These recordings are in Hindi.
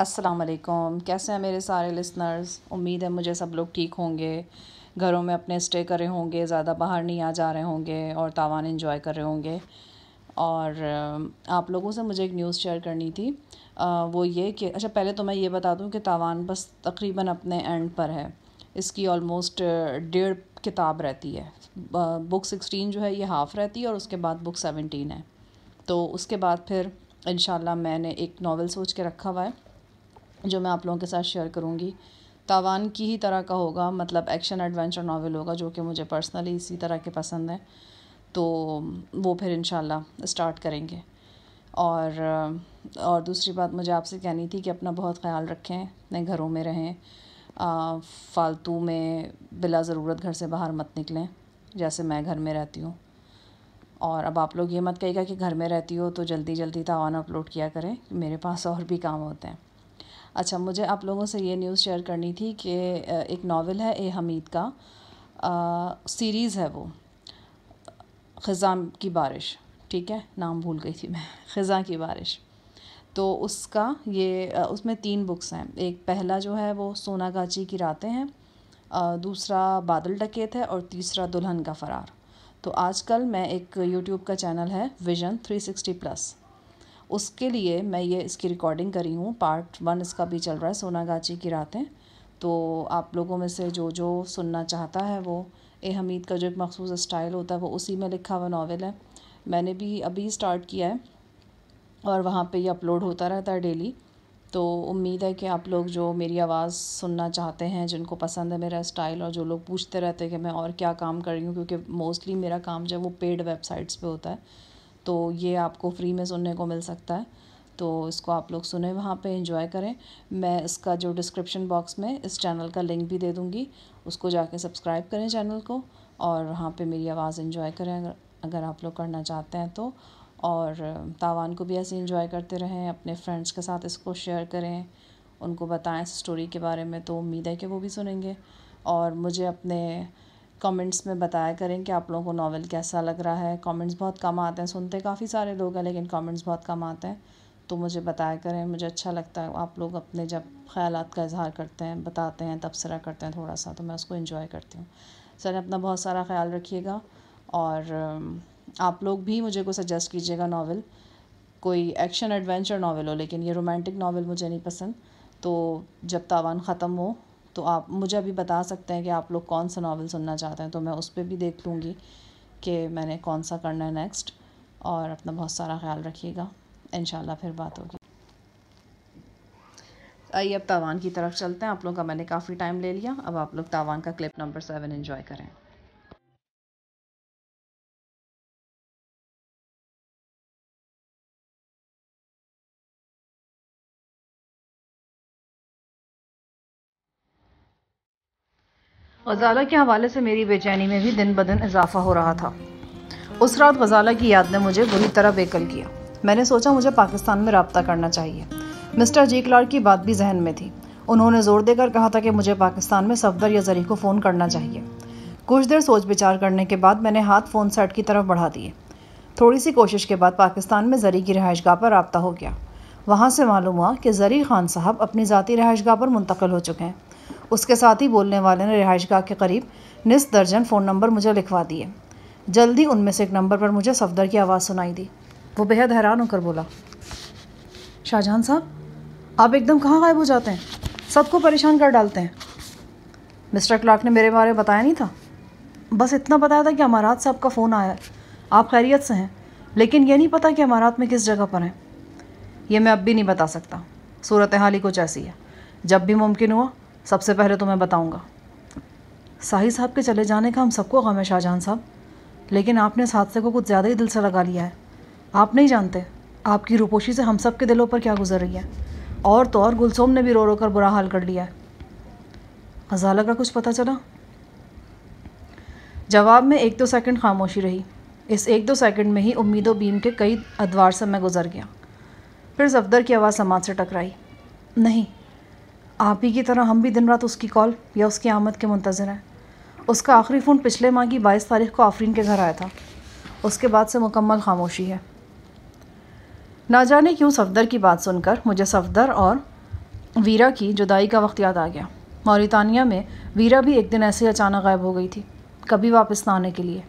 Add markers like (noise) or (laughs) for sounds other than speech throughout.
अस्सलाम कैसे हैं मेरे सारे लिसनर्स उम्मीद है मुझे सब लोग ठीक होंगे घरों में अपने स्टे कर रहे होंगे ज़्यादा बाहर नहीं आ जा रहे होंगे और तावान इन्जॉय कर रहे होंगे और आप लोगों से मुझे एक न्यूज़ शेयर करनी थी आ, वो ये कि अच्छा पहले तो मैं ये बता दूँ कि तावान बस तकरीबन अपने एंड पर है इसकी ऑलमोस्ट डेढ़ किताब रहती है बुक सिक्सटीन जो है ये हाफ़ रहती है और उसके बाद बुक सेवनटीन है तो उसके बाद फिर इन मैंने एक नावल सोच के रखा हुआ है जो मैं आप लोगों के साथ शेयर करूँगी तावान की ही तरह का होगा मतलब एक्शन एडवेंचर नावल होगा जो कि मुझे पर्सनली इसी तरह के पसंद हैं तो वो फिर इन स्टार्ट करेंगे और और दूसरी बात मुझे आपसे कहनी थी कि अपना बहुत ख्याल रखें नए घरों में रहें फालतू में बिला ज़रूरत घर से बाहर मत निकलें जैसे मैं घर में रहती हूँ और अब आप लोग ये मत कहिएगा कि घर में रहती हो तो जल्दी जल्दी तावान अपलोड किया करें मेरे पास और भी काम होते हैं अच्छा मुझे आप लोगों से ये न्यूज़ शेयर करनी थी कि एक नावल है ए हमीद का सीरीज़ है वो ख़जा की बारिश ठीक है नाम भूल गई थी मैं (laughs) ख़जा की बारिश तो उसका ये उसमें तीन बुक्स हैं एक पहला जो है वो सोना गाची की रातें हैं दूसरा बादल डकेत है और तीसरा दुल्हन का फ़रार तो आजकल मैं एक यूट्यूब का चैनल है विजन 360 प्लस उसके लिए मैं ये इसकी रिकॉर्डिंग करी हूँ पार्ट वन इसका भी चल रहा है सोनागाची की रातें तो आप लोगों में से जो जो सुनना चाहता है वो ए हमीद का जो एक मखसूस स्टाइल होता है वो उसी में लिखा हुआ नावल है मैंने भी अभी स्टार्ट किया है और वहाँ पे ये अपलोड होता रहता है डेली तो उम्मीद है कि आप लोग जो मेरी आवाज़ सुनना चाहते हैं जिनको पसंद है मेरा स्टाइल और जो लोग पूछते रहते हैं कि मैं और क्या काम कर रही हूँ क्योंकि मोस्टली मेरा काम जो है वो पेड वेबसाइट्स पे होता है तो ये आपको फ्री में सुनने को मिल सकता है तो इसको आप लोग सुने वहाँ पे इन्जॉय करें मैं इसका जो डिस्क्रिप्शन बॉक्स में इस चैनल का लिंक भी दे दूँगी उसको जाके सब्सक्राइब करें चैनल को और वहाँ पे मेरी आवाज़ इन्जॉय करें अगर अगर आप लोग करना चाहते हैं तो और तावान को भी ऐसे इन्जॉय करते रहें अपने फ्रेंड्स के साथ इसको शेयर करें उनको बताएं इस स्टोरी के बारे में तो उम्मीद है कि वो भी सुनेंगे और मुझे अपने कमेंट्स में बताया करें कि आप लोगों को नावल कैसा लग रहा है कमेंट्स बहुत कम आते हैं सुनते काफ़ी सारे लोग हैं लेकिन कमेंट्स बहुत कम आते हैं तो मुझे बताया करें मुझे अच्छा लगता है आप लोग अपने जब ख्याल का इजहार करते हैं बताते हैं तबसरा करते हैं थोड़ा सा तो मैं उसको इन्जॉय करती हूँ सर अपना बहुत सारा ख्याल रखिएगा और आप लोग भी मुझे को सजेस्ट कीजिएगा नावल कोई एक्शन एडवेंचर नावल हो लेकिन ये रोमांटिक नावल मुझे नहीं पसंद तो जब तावान ख़त्म हो तो आप मुझे अभी बता सकते हैं कि आप लोग कौन सा नावल सुनना चाहते हैं तो मैं उस पर भी देख लूँगी कि मैंने कौन सा करना है नेक्स्ट और अपना बहुत सारा ख्याल रखिएगा इन फिर बात होगी आइए अब तावान की तरफ चलते हैं आप लोगों का मैंने काफ़ी टाइम ले लिया अब आप लोग तावान का क्लिप नंबर सेवन इन्जॉय करें गजाला के हवाले से मेरी बेचैनी में भी दिन ब दिन इजाफा हो रहा था उस रात गजाला की याद ने मुझे बुरी तरह बेकल किया मैंने सोचा मुझे पाकिस्तान में रबता करना चाहिए मिस्टर जी क्लार की बात भी जहन में थी उन्होंने ज़ोर देकर कहा था कि मुझे पाकिस्तान में सफदर या जरी को फ़ोन करना चाहिए कुछ देर सोच विचार करने के बाद मैंने हाथ फ़ोन सेट की तरफ बढ़ा दिए थोड़ी सी कोशिश के बाद पाकिस्तान में जरी की रहाइश गाह पर रबता हो गया वहाँ से मालूम हुआ कि जरी खान साहब अपनी ज़ाती रहाइश गाह पर मुंतकल हो चुके हैं उसके साथ ही बोलने वाले ने रिहाइश गाह के करीब निस दर्जन फ़ोन नंबर मुझे लिखवा दिए जल्दी उनमें से एक नंबर पर मुझे सफदर की आवाज़ सुनाई दी वो बेहद हैरान होकर बोला शाहजहां साहब आप एकदम कहाँ गायब हो जाते हैं सबको परेशान कर डालते हैं मिस्टर क्लार्क ने मेरे बारे में बताया नहीं था बस इतना बताया था कि अमारात से आपका फ़ोन आया आप खैरियत से हैं लेकिन यह नहीं पता कि अमारात में किस जगह पर हैं यह मैं अब भी नहीं बता सकता सूरत हाल ही कुछ ऐसी है जब भी मुमकिन हुआ सबसे पहले तो मैं बताऊँगा साहिल साहब के चले जाने का हम सबको गम है शाहजहान साहब लेकिन आपने इस हादसे को कुछ ज़्यादा ही दिल से लगा लिया है आप नहीं जानते आपकी रुपोशी से हम सब के दिलों पर क्या गुजर रही है और तो और गुलसोम ने भी रो रो कर बुरा हाल कर लिया है अजाला का कुछ पता चला जवाब में एक दो सेकंड खामोशी रही इस एक दो सेकंड में ही उम्मीद व बीम के कई अदवार से मैं गुजर गया फिर जफदर की आवाज़ समाज से टकराई नहीं आप ही की तरह हम भी दिन रात उसकी कॉल या उसकी आमद के मुंतज़र हैं उसका आखिरी फ़ोन पिछले माह की बाईस तारीख को आफरीन के घर आया था उसके बाद से मुकम्मल खामोशी है ना जाने क्यों सफदर की बात सुनकर मुझे सफदर और वीरा की जुदाई का वक्त याद आ गया मौरितानिया में वीरा भी एक दिन ऐसे अचानक गायब हो गई थी कभी वापस ना आने के लिए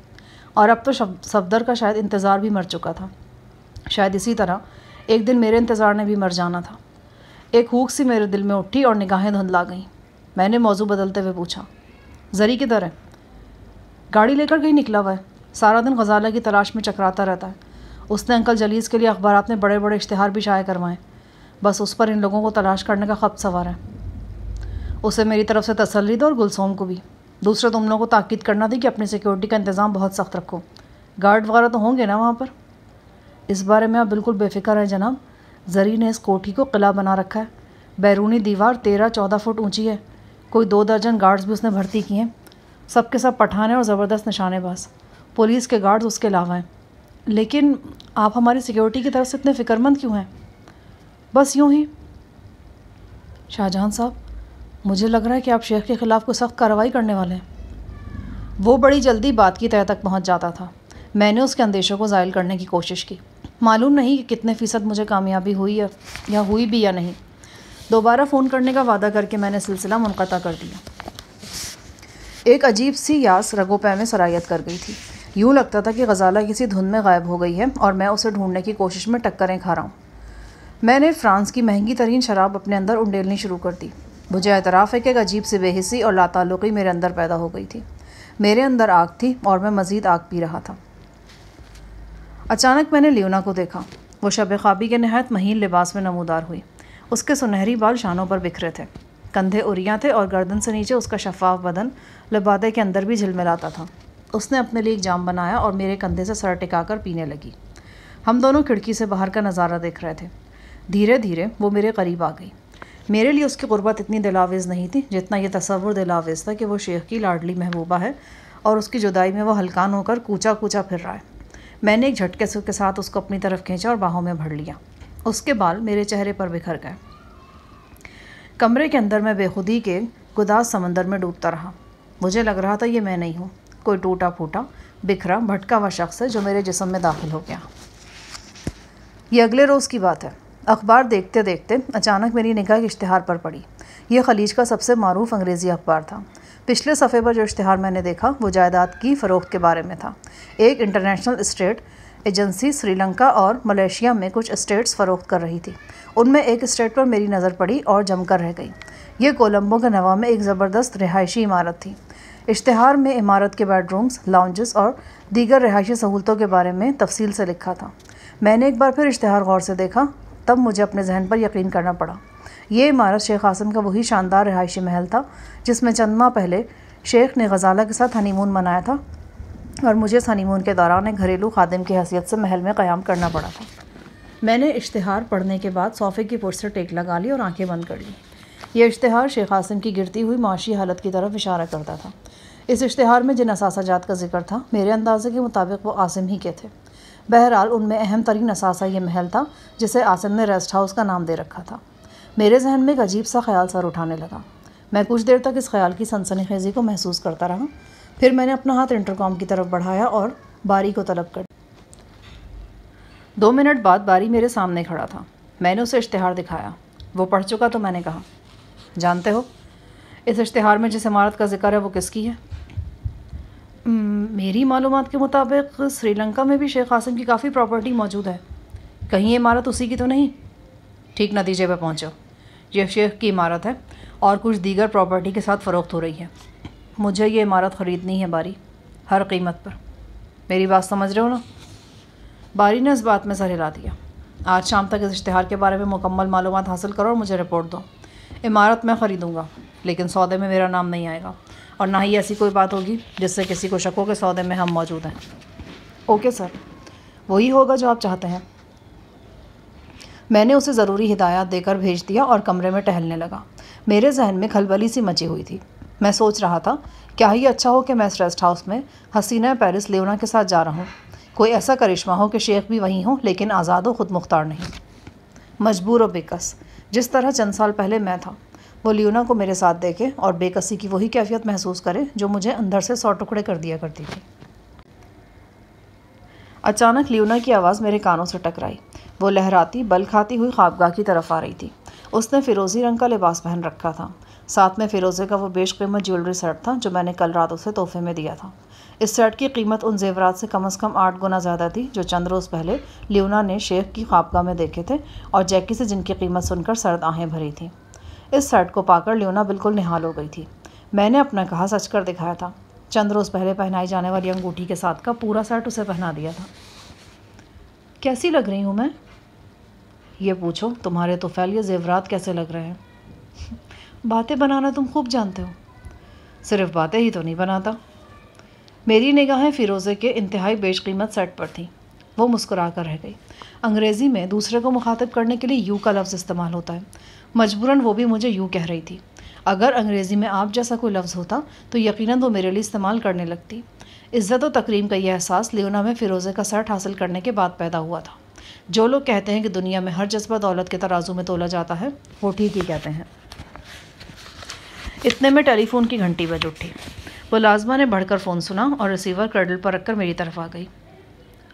और अब तो सफदर का शायद इंतज़ार भी मर चुका था शायद इसी तरह एक दिन मेरे इंतज़ार ने भी मर जाना था एक हूक सी मेरे दिल में उठी और निगाहें धुंधला गईं मैंने मौजू बदलते हुए पूछा जरी किधर है गाड़ी लेकर कहीं निकला हुआ है सारा दिन गजाला की तलाश में चकराता रहता है उसने अंकल जलीस के लिए अखबार में बड़े बड़े इश्तहार भी शाये करवाए बस उस पर इन लोगों को तलाश करने का खप सवार है उसे मेरी तरफ से तसली दो और गुलसोम को भी दूसरा तुम लोगों को ताक़द करना थी कि अपनी सिक्योरिटी का इंतज़ाम बहुत सख्त रखो गार्ड वगैरह तो होंगे ना वहाँ पर इस बारे में आप बिल्कुल बेफिक्र हैं जनाब जरी ने इस कोठी को किला बना रखा है बैरूनी दीवार तेरह चौदह फुट ऊंची है कोई दो दर्जन गार्ड्स भी उसने भर्ती किए हैं सबके सब पठान और ज़बरदस्त निशानेबाज पुलिस के गार्ड्स उसके अलावा हैं लेकिन आप हमारी सिक्योरिटी की तरफ से इतने फ़िक्रमंद क्यों हैं बस यूँ ही शाहजहां साहब मुझे लग रहा है कि आप शेख के ख़िलाफ़ कोई सख्त कार्रवाई करने वाले हैं वो बड़ी जल्दी बात की तय तक पहुंच जाता था मैंने उसके अंदेशों को ज़ायल करने की कोशिश की मालूम नहीं कि कितने फ़ीसद मुझे कामयाबी हुई है या हुई भी या नहीं दोबारा फ़ोन करने का वादा करके मैंने सिलसिला मुनक़ा कर दिया एक अजीब सी यास रगोपे में सरायत कर गई थी यूँ लगता था कि गज़ाला किसी धुन में गायब हो गई है और मैं उसे ढूंढने की कोशिश में टक्करें खा रहा हूँ मैंने फ्रांस की महंगी तरीन शराब अपने अंदर उंडेलनी शुरू कर दी मुझे एतराफ़ है कि एक अजीब सी बेहसी और लातालुकी मेरे अंदर पैदा हो गई थी मेरे अंदर आग थी और मैं मज़ीद आग पी रहा था अचानक मैंने लियोना को देखा वो शब खाबी के नहायत महीन लिबास में नमोदार हुई उसके सुनहरी बाल शानों पर बिखरे थे कंधे उरियाँ थे और गर्दन से नीचे उसका शफाफ बदन लबादे के अंदर भी झिलमिलाता था उसने अपने लिए एक जाम बनाया और मेरे कंधे से सर टिकाकर पीने लगी हम दोनों खिड़की से बाहर का नज़ारा देख रहे थे धीरे धीरे वो मेरे करीब आ गई मेरे लिए उसकी गुर्बत इतनी दिलावेज़ नहीं थी जितना ये तस्वुर दिलावेज़ था कि वो शेख की लाडली महबूबा है और उसकी जुदाई में वो हल्कान होकर कूचा कूचा फिर रहा है मैंने एक झटके से उसके साथ उसको अपनी तरफ खींचा और बाहों में भर लिया उसके बाल मेरे चेहरे पर बिखर गए कमरे के अंदर मैं बेखुदी के गुदास समंदर में डूबता रहा मुझे लग रहा था ये मैं नहीं हूँ कोई टूटा फूटा बिखरा भटका हुआ शख्स है जो मेरे जिसम में दाखिल हो गया ये अगले रोज़ की बात है अखबार देखते देखते अचानक मेरी निगाह इश्तहार पर पड़ी यह खलीज का सबसे मरूफ अंग्रेज़ी अखबार था पिछले सफ़े पर जो इश्तहार मैंने देखा वो जायदाद की फ़रोख्त के बारे में था एक इंटरनेशनल इस्टेट एजेंसी श्रीलंका और मलेशिया में कुछ स्टेट्स फ़रोख्त कर रही थी उनमें एक स्टेट पर मेरी नज़र पड़ी और जमकर रह गई ये कोलंबो के नवा में एक ज़बरदस्त रिहायशी इमारत थी इश्तहार में इमारत के बेडरूम्स लाउंजेस और दीगर रिहायशी सहूलतों के बारे में तफसील से लिखा था मैंने एक बार फिर इश्तहार गौर से देखा तब मुझे अपने जहन पर यकीन करना पड़ा ये इमारत शेख आसम का वही शानदार रिहायशी महल था जिसमें चंद माह पहले शेख ने गजाला के साथ हनीमून मनाया था और मुझे इस हनीमून के दौरान एक घरेलू खादिम की हैसियत से महल में क़्याम करना पड़ा था मैंने इश्तहार पढ़ने के बाद सोफ़े की पुर से टेक लगा ली और आंखें बंद कर ली यह इश्तहार शेख आसम की गिरती हुई माशी हालत की तरफ इशारा करता था इस इश्तहार में जिन जात का जिक्र था मेरे अंदाजे के मुताबिक वो आसिम ही के थे बहरहाल उनमें अहम तरीन असासा ये महल था जिसे आसिम ने रेस्ट हाउस का नाम दे रखा था मेरे जहन में एक अजीब सा ख्याल सर उठाने लगा मैं कुछ देर तक इस ख्याल की सनसनी खेजी को महसूस करता रहा फिर मैंने अपना हाथ इंटरकॉम की तरफ बढ़ाया और बारी को तलब कर दो मिनट बाद बारी मेरे सामने खड़ा था मैंने उसे इश्तहार दिखाया वो पढ़ चुका तो मैंने कहा जानते हो इस इश्तहार में जिस इमारत का जिक्र है वो किसकी है मेरी मालूम के मुताबिक श्रीलंका में भी शेख कासिम की काफ़ी प्रॉपर्टी मौजूद है कहीं इमारत उसी की तो नहीं ठीक नतीजे पर पहुँचो ये शेख की इमारत है और कुछ दीगर प्रॉपर्टी के साथ फ़रोख्त हो रही है मुझे ये इमारत ख़रीदनी है बारी हर कीमत पर मेरी बात समझ रहे हो ना बारी ने इस बात में सर हिला दिया आज शाम तक इस इश्तहार के बारे में मुकम्मल मालूम हासिल करो और मुझे रिपोर्ट दो इमारत मैं ख़रीदूँगा लेकिन सौदे में मेरा नाम नहीं आएगा और ना ही ऐसी कोई बात होगी जिससे किसी को शक हो कि सौदे में हम मौजूद हैं ओके सर वही होगा जो आप चाहते हैं मैंने उसे ज़रूरी हिदायत देकर भेज दिया और कमरे में टहलने लगा मेरे जहन में खलबली सी मची हुई थी मैं सोच रहा था क्या ही अच्छा हो कि मैं इस रेस्ट हाउस में हसीना पेरिस लेवना के साथ जा रहा हूँ कोई ऐसा करिश्मा हो कि शेख भी वहीं हो लेकिन आज़ाद हो खुद मुख्तार नहीं मजबूर और बेकस जिस तरह चंद साल पहले मैं था वो लियोना को मेरे साथ देखे और बेकसी की वही कैफियत महसूस करे जो मुझे अंदर से सौ टुकड़े कर दिया करती थी अचानक ल्यूना की आवाज़ मेरे कानों से टकराई वो लहराती बल खाती हुई ख्वाबगाह की तरफ आ रही थी उसने फिरोज़ी रंग का लिबास पहन रखा था साथ में फिरोज़े का वो बेशकीमत ज्वेलरी सेट था जो मैंने कल रात उसे तोहफे में दिया था इस सेट की कीमत उन जेवरात से कम अज़ कम आठ गुना ज़्यादा थी जो चंद रोज़ पहले ल्यूना ने शेख की ख्वाबगाह में देखे थे और जैकी से जिनकी कीमत सुनकर सर्द आहें भरी थी इस सेट को पाकर ल्यूना बिल्कुल निहाल हो गई थी मैंने अपना कहा सच कर दिखाया था चंद रोज़ पहले पहनाई जाने वाली अंगूठी के साथ का पूरा सेट उसे पहना दिया था कैसी लग रही हूँ मैं ये पूछो तुम्हारे तो फैलिए जेवरात कैसे लग रहे हैं बातें बनाना तुम खूब जानते हो सिर्फ बातें ही तो नहीं बनाता मेरी निगाहें फ़िरोज़े के इंतहाई बेशकीमत सेट पर थीं वो मुस्कुरा कर रह गई अंग्रेज़ी में दूसरे को मुखातब करने के लिए यू का लफ्ज़ इस्तेमाल होता है मजबूरन वो भी मुझे यू कह रही थी अगर अंग्रेज़ी में आप जैसा कोई लफ्ज़ होता तो यकीनन वो मेरे लिए इस्तेमाल करने लगती इज़्ज़त व तकरीम का यह एहसास लियोना में फ़िरोज़े का सर्ट हासिल करने के बाद पैदा हुआ था जो लोग कहते हैं कि दुनिया में हर जज्बा दौलत के तराजू में तोला जाता है वो ठीक ही कहते हैं इतने में टेलीफोन की घंटी बज उठी वो लाजमा ने बढ़कर फ़ोन सुना और रिसीवर कर्डल पर रखकर मेरी तरफ आ गई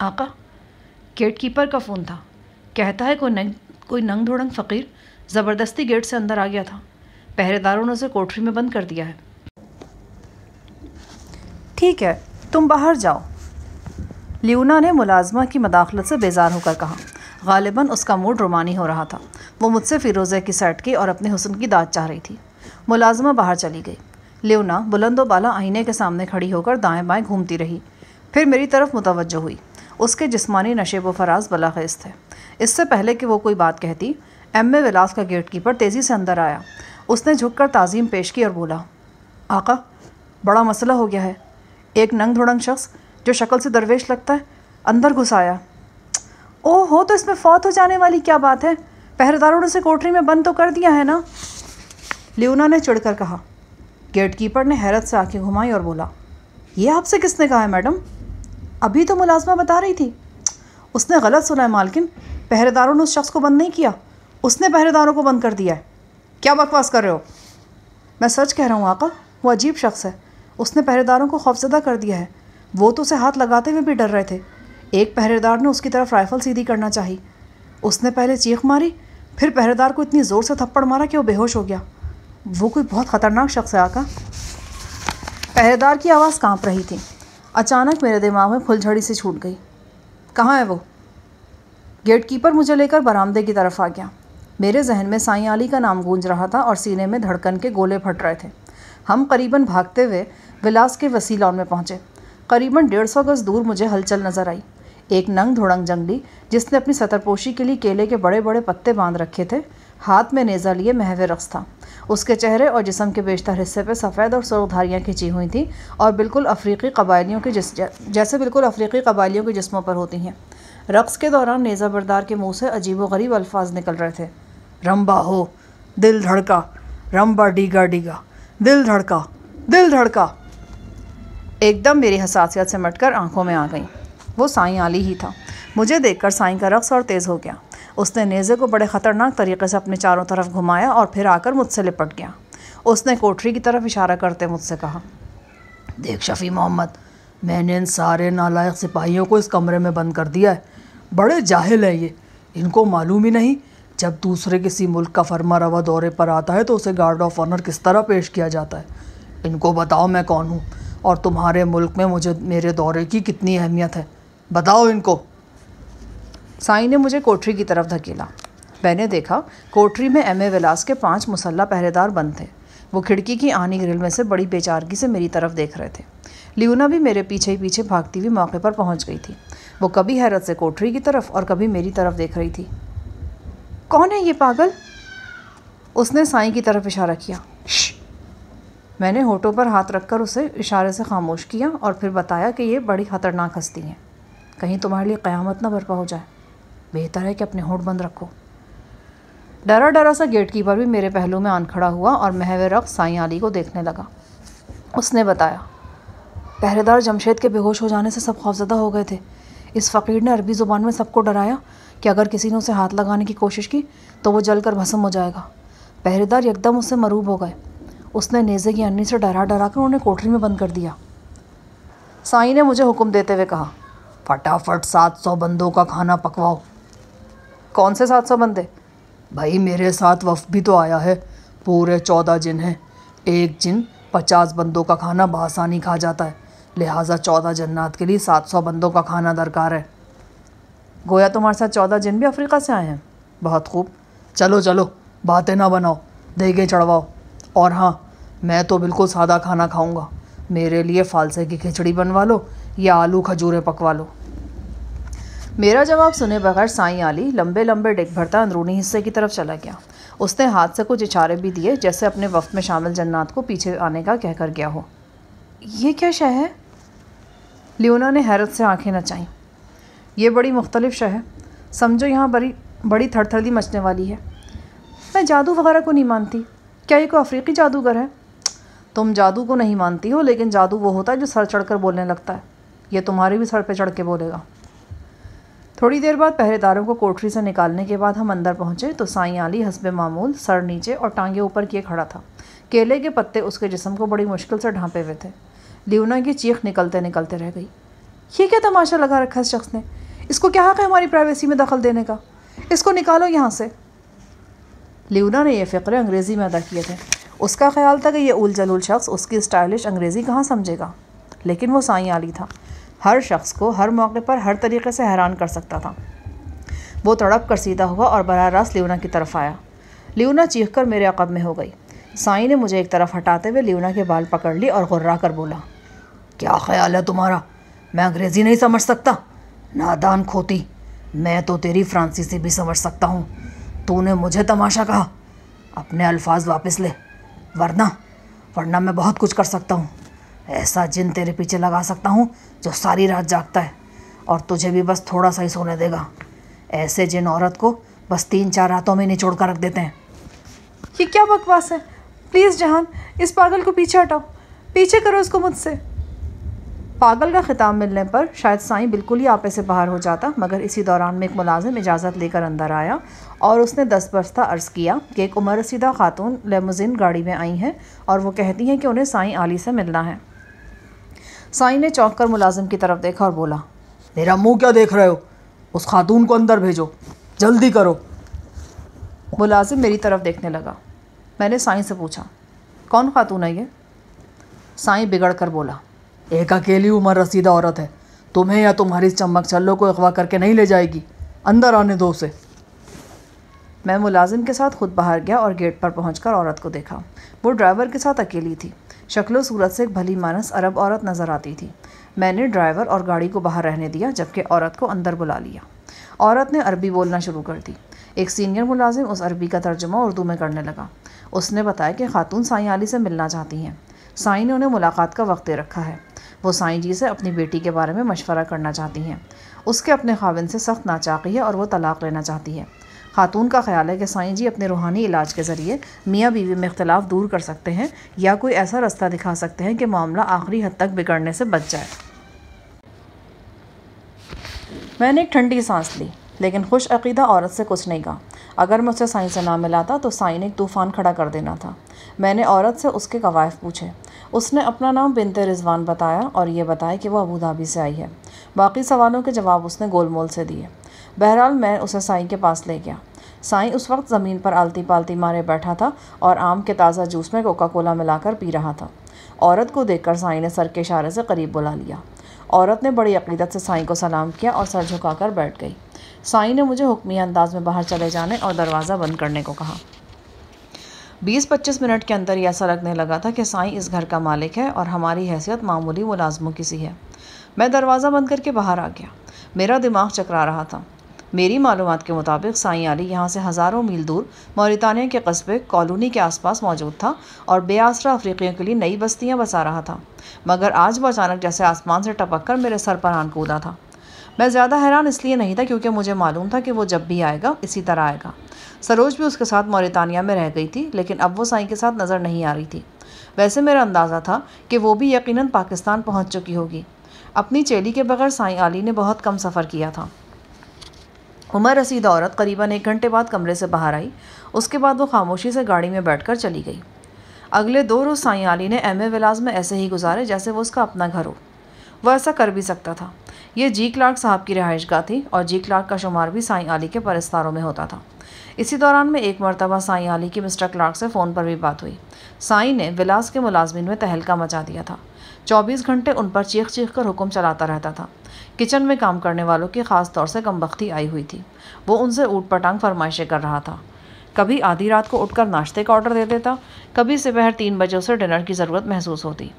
आका गेट कीपर का फ़ोन था कहता है कोई नंग कोई नंग धोड़ंग फ़कीर ज़बरदस्ती गेट से अंदर आ गया था पहरेदारों ने उसे कोठरी में बंद कर दिया है ठीक है तुम बाहर जाओ लियोना ने मुलाजमा की मदाखलत से बेजार होकर कहा गालिबा उसका मूड रोमानी हो रहा था वो मुझसे फ़िरोज़े की सैट की और अपने हुसन की दाद चाह रही थी मुलाजमा बाहर चली गई लियोना बुलंदो बाला आईने के सामने खड़ी होकर दाएं बाएं घूमती रही फिर मेरी तरफ मुतवजह हुई उसके जिस्मानी नशे व फराज बलाखेज थे इससे पहले कि वो कोई बात कहती एम ए विलास का गेट कीपर तेज़ी से अंदर आया उसने झुककर ताज़ीम पेश की और बोला आका बड़ा मसला हो गया है एक नंग धुड़ंग शख्स जो शक्ल से दरवेश लगता है अंदर घुस आया ओह हो तो इसमें फौत हो जाने वाली क्या बात है पहरेदारों ने उसे कोठरी में बंद तो कर दिया है ना लियोना ने चिड़कर कहा गेटकीपर ने हैरत से आंखें घुमाई और बोला ये आपसे किसने कहा है मैडम अभी तो मुलाजमा बता रही थी उसने गलत सुना है मालकिन पहरेदारों ने उस शख्स को बंद नहीं किया उसने पहरेदारों को बंद कर दिया है क्या बकवास कर रहे हो मैं सच कह रहा हूँ आका वो अजीब शख्स है उसने पहरेदारों को खौफजदा कर दिया है वो तो उसे हाथ लगाते हुए भी डर रहे थे एक पहरेदार ने उसकी तरफ राइफल सीधी करना चाहिए उसने पहले चीख मारी फिर पहरेदार को इतनी ज़ोर से थप्पड़ मारा कि वो बेहोश हो गया वो कोई बहुत ख़तरनाक शख्स है आका पहरेदार की आवाज़ कांप रही थी अचानक मेरे दिमाग में फुलझड़ी से छूट गई कहाँ है वो गेटकीपर मुझे लेकर बरामदे की तरफ आ गया मेरे जहन में साई अली का नाम गूंज रहा था और सीने में धड़कन के गोले फट रहे थे हम करीबन भागते हुए विलास के वसी लॉन में पहुँचे करीबन डेढ़ सौ गज दूर मुझे हलचल नज़र आई एक नंग धुड़ंग जंगली जिसने अपनी सतरपोशी के लिए केले के बड़े बड़े पत्ते बांध रखे थे हाथ में नेज़ा लिए महवे रक्स था उसके चेहरे और जिसम के बेशतर हिस्से पर सफ़ेद और सुरखधारियाँ खिंची हुई थीं और बिल्कुल अफ्रीकी कबायलियों के जिस जैसे बिल्कुल अफ्रीकी कबायलियों के जिस्मों पर होती हैं रक्स के दौरान नेज़ा बरदार के मुँह से अजीब व गरीब अल्फाज निकल रहे थे रंबा हो दिल धड़का रंबा डीगा डीगा दिल धड़का दिल धड़का एकदम मेरी हसासियत से मटकर आंखों में आ गई वो साईं आली ही था मुझे देखकर साईं का रक्स और तेज़ हो गया उसने नेज़े को बड़े ख़तरनाक तरीके से अपने चारों तरफ घुमाया और फिर आकर मुझसे लिपट गया उसने कोठरी की तरफ इशारा करते मुझसे कहा देख शफ़ी मोहम्मद मैंने इन सारे नालायक सिपाहियों को इस कमरे में बंद कर दिया है बड़े जाहिल हैं ये इनको मालूम ही नहीं जब दूसरे किसी मुल्क का फरमा रवा दौरे पर आता है तो उसे गार्ड ऑफ ऑनर किस तरह पेश किया जाता है इनको बताओ मैं कौन हूँ और तुम्हारे मुल्क में मुझे मेरे दौरे की कितनी अहमियत है बताओ इनको साई ने मुझे कोठरी की तरफ धकेला मैंने देखा कोठरी में एम ए विलास के पांच मुसल्ला पहरेदार बंद थे वो खिड़की की आनी ग्रिल में से बड़ी बेचारगी से मेरी तरफ देख रहे थे लियोना भी मेरे पीछे ही पीछे भागती हुई मौके पर पहुंच गई थी वो कभी हैरत से कोठरी की तरफ और कभी मेरी तरफ देख रही थी कौन है ये पागल उसने साईं की तरफ इशारा किया मैंने होठों पर हाथ रखकर उसे इशारे से खामोश किया और फिर बताया कि ये बड़ी ख़तरनाक हस्ती हैं कहीं तुम्हारे लिए क़यामत ना बर्पा हो जाए बेहतर है कि अपने होठ बंद रखो डरा डरा सा गेट कीपर भी मेरे पहलू में आन खड़ा हुआ और महव रख साई अली को देखने लगा उसने बताया पहरेदार जमशेद के बेहोश हो जाने से सब खौफजदा हो गए थे इस फ़कीर ने अरबी ज़ुबान में सबको डराया कि अगर किसी ने उसे हाथ लगाने की कोशिश की तो वो जलकर भस्म हो जाएगा पहरेदार यकदम उससे मरूब हो गए उसने नेज़े की अन्नी से डरा डरा कर उन्हें कोठरी में बंद कर दिया साई ने मुझे हुक्म देते हुए कहा फटाफट सात सौ बंदों का खाना पकवाओ कौन से सात सौ बंदे भाई मेरे साथ वफ भी तो आया है पूरे चौदह जिन हैं एक जिन पचास बंदों का खाना बासानी खा जाता है लिहाजा चौदह जन्नात के लिए सात सौ बंदों का खाना दरकार है गोया तुम्हारे साथ चौदह जिन भी अफ्रीका से आए हैं बहुत खूब चलो चलो बातें ना बनाओ देगे चढ़वाओ और हाँ मैं तो बिल्कुल सादा खाना खाऊंगा मेरे लिए फालसे की खिचड़ी बनवा लो या आलू खजूरें पकवा लो मेरा जवाब सुने बगैर साईं आली लंबे लंबे डिग भरता अंदरूनी हिस्से की तरफ चला गया उसने हाथ से कुछ इशारे भी दिए जैसे अपने वफ़ में शामिल जन्नात को पीछे आने का कहकर गया हो ये क्या शह है लियोना ने हैरत से आंखें नचाईं ये बड़ी मुख्तलिफ शह समझो यहाँ बड़ी बड़ी थड़थड़ी मचने वाली है मैं जादू वगैरह को नहीं मानती क्या ये कोई अफ्रीकी जादूगर है तुम जादू को नहीं मानती हो लेकिन जादू वो होता है जो सर चढ़कर बोलने लगता है ये तुम्हारे भी सर पर चढ़ के बोलेगा थोड़ी देर बाद पहरेदारों को कोठरी से निकालने के बाद हम अंदर पहुंचे तो साई आली हसब मामूल सर नीचे और टांगे ऊपर किए खड़ा था केले के पत्ते उसके जिसम को बड़ी मुश्किल से ढांपे हुए थे लियोना की चीख निकलते निकलते रह गई ये क्या तमाशा लगा रखा इस शख्स ने इसको क्या हक़ है हमारी प्राइवेसी में दखल देने का इसको निकालो यहाँ से ल्यूना ने यह फ़िक्र अंग्रेज़ी में अदा किए थे उसका ख्याल था कि यह उल जलूल शख्स उसकी स्टाइलिश अंग्रेज़ी कहाँ समझेगा लेकिन वो साई आली था हर शख्स को हर मौके पर हर तरीके से हैरान कर सकता था वो तड़प कर सीधा हुआ और बरह रास्त ल्यूना की तरफ आया ल्यूना चीख कर मेरे अकब में हो गई साई ने मुझे एक तरफ हटाते हुए ल्यूना के बाल पकड़ ली और गुर्रा कर बोला क्या ख्याल है तुम्हारा मैं अंग्रेज़ी नहीं समझ सकता नादान खोती मैं तो तेरी फ्रांसीसी भी समझ सकता हूँ तूने मुझे तमाशा कहा अपने अल्फाज वापस ले वरना वरना मैं बहुत कुछ कर सकता हूँ ऐसा जिन तेरे पीछे लगा सकता हूँ जो सारी रात जागता है और तुझे भी बस थोड़ा सा ही सोने देगा ऐसे जिन औरत को बस तीन चार रातों में निचोड़ कर रख देते हैं ये क्या बकवास है प्लीज़ जहान इस पागल को पीछे हटाओ पीछे करो इसको मुझसे पागल का ख़िताब मिलने पर शायद साईं बिल्कुल ही आपे से बाहर हो जाता मगर इसी दौरान में एक मुलाजिम इजाज़त लेकर अंदर आया और उसने दस बस्ता अर्ज़ किया कि एक उम्र रसीदा खातून लेमोजिन गाड़ी में आई हैं और वो कहती हैं कि उन्हें साईं आली से मिलना है साईं ने चौंक कर मुलाजिम की तरफ देखा और बोला मेरा मुँह क्या देख रहे हो उस खातून को अंदर भेजो जल्दी करो मुलाजिम मेरी तरफ़ देखने लगा मैंने साईं से पूछा कौन खातून है ये साईं बिगड़ कर बोला एक अकेली उम्र रसीदा औरत है तुम्हें या तुम्हारी चमक चल्लों को अगवा करके नहीं ले जाएगी अंदर आने दो से मैं मुलाजिम के साथ खुद बाहर गया और गेट पर कर औरत को देखा वो ड्राइवर के साथ अकेली थी शक्ल सूरत से एक भली मानस अरब औरत नज़र आती थी मैंने ड्राइवर और गाड़ी को बाहर रहने दिया जबकि औरत को अंदर बुला लिया औरत ने अरबी बोलना शुरू कर दी एक सीनियर मुलाजिम उस अरबी का तर्जुमा उर्दू में करने लगा उसने बताया कि खातून साई अली से मिलना चाहती हैं साई ने उन्हें मुलाकात का वक्त दे रखा है वो साईं जी से अपनी बेटी के बारे में मशवरा करना चाहती हैं उसके अपने खाविन से सख्त नाचाकी है और वो तलाक़ लेना चाहती है खातून का ख्याल है कि साईं जी अपने रूहानी इलाज के ज़रिए मियाँ बीवी में इख्तलाफ दूर कर सकते हैं या कोई ऐसा रास्ता दिखा सकते हैं कि मामला आखिरी हद तक बिगड़ने से बच जाए मैंने एक ठंडी सांस ली लेकिन खुश अकीदा औरत से कुछ नहीं कहा अगर मैं उसे साईं से ना मिला था तो साईं ने एक तूफ़ान खड़ा कर देना था मैंने औरत से उसके कवायफ पूछे उसने अपना नाम बिनते रिजवान बताया और ये बताया कि वह अबू धाबी से आई है बाकी सवालों के जवाब उसने गोलमोल से दिए बहरहाल मैं उसे साईं के पास ले गया साईं उस वक्त ज़मीन पर आलती पालती मारे बैठा था और आम के ताज़ा जूस में कोका कोला मिलाकर पी रहा था औरत को देखकर साईं ने सर के इशारे से करीब बुला लिया औरत ने बड़ी अकीदत से साईं को सलाम किया और सर झुकाकर बैठ गई साईं ने मुझे हुक्मी अंदाज में बाहर चले जाने और दरवाज़ा बंद करने को कहा बीस-पच्चीस मिनट के अंदर ये ऐसा लगने लगा था कि साईं इस घर का मालिक है और हमारी हैसियत मामूली मुलाजमों की सी है मैं दरवाज़ा बंद करके बाहर आ गया मेरा दिमाग चकरा रहा था मेरी मालूम के मुताबिक साई अली यहाँ से हज़ारों मील दूर मोरितानिया के कस्बे कॉलोनी के आसपास मौजूद था और बेआसरा अफ्रीकियों के लिए नई बस्तियाँ बसा रहा था मगर आज वो अचानक जैसे आसमान से टपक कर मेरे सर पर आन कूदा था मैं ज़्यादा हैरान इसलिए नहीं था क्योंकि मुझे मालूम था कि वो जब भी आएगा इसी तरह आएगा सरोज भी उसके साथ मौरितानिया में रह गई थी लेकिन अब वो साई के साथ नज़र नहीं आ रही थी वैसे मेरा अंदाज़ा था कि वो भी यकीन पाकिस्तान पहुँच चुकी होगी अपनी चेली के बगैर साई आली ने बहुत कम सफ़र किया था उमर रसीद औरत करीबन एक घंटे बाद कमरे से बाहर आई उसके बाद वो खामोशी से गाड़ी में बैठकर चली गई अगले दो रोज़ साई आली ने एम ए विलास में ऐसे ही गुजारे जैसे वो उसका अपना घर हो वह ऐसा कर भी सकता था ये जी क्लार्क साहब की रहाइश गाह थी और जी क्लार्क का शुमार भी साईं आली के परस्तारों में होता था इसी दौरान में एक मरतबा साईं आली की मिस्टर क्लार्क से फ़ोन पर भी बात हुई साईं ने विलास के मुलाजमिन में तहलका मचा दिया था चौबीस घंटे उन पर चीख चीख कर हुक्म चलाता रहता था किचन में काम करने वालों की ख़ास तौर से कमबख्ती आई हुई थी वो उनसे ऊट पटांग फरमाइशें कर रहा था कभी आधी रात को उठकर नाश्ते का ऑर्डर दे देता कभी सुबह तीन बजे उसे डिनर की ज़रूरत महसूस होती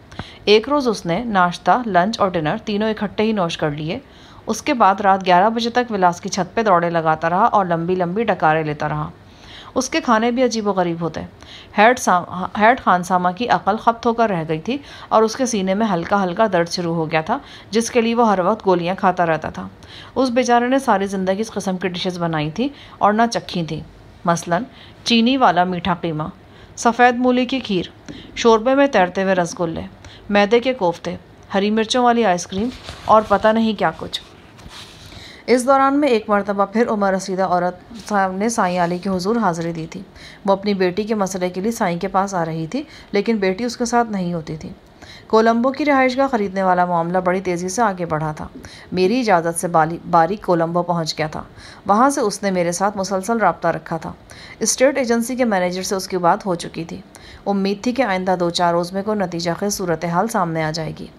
एक रोज़ उसने नाश्ता लंच और डिनर तीनों इकट्ठे ही नोश कर लिए उसके बाद रात ग्यारह बजे तक विलास की छत पर दौड़े लगाता रहा और लंबी लंबी डकारें लेता रहा उसके खाने भी अजीब गरीब होते हैड सा हैड खान सामा की अकल खप्त होकर रह गई थी और उसके सीने में हल्का हल्का दर्द शुरू हो गया था जिसके लिए वह हर वक्त गोलियां खाता रहता था उस बेचारे ने सारी ज़िंदगी इस कस्म की डिशेस बनाई थी और ना चखी थी मसलन चीनी वाला मीठा कीमा सफ़ेद मूली की खीर शोरबे में तैरते हुए रसगुल्ले मैदे के कोफ्ते हरी मिर्चों वाली आइसक्रीम और पता नहीं क्या कुछ इस दौरान में एक मरतबा फिर उमर रसीदा औरत ने साई अली के हुजूर हाज़िरी दी थी वो अपनी बेटी के मसले के लिए साई के पास आ रही थी लेकिन बेटी उसके साथ नहीं होती थी कोलंबो की रिहाइश का ख़रीदने वाला मामला बड़ी तेज़ी से आगे बढ़ा था मेरी इजाज़त से बाली बारी कोलंबो पहुंच गया था वहां से उसने मेरे साथ मुसलसल रबता रखा था स्टेट एजेंसी के मैनेजर से उसकी बात हो चुकी थी उम्मीद थी कि आइंदा दो चार रोज़ में कोई नतीजा खेज सूरत हाल सामने आ जाएगी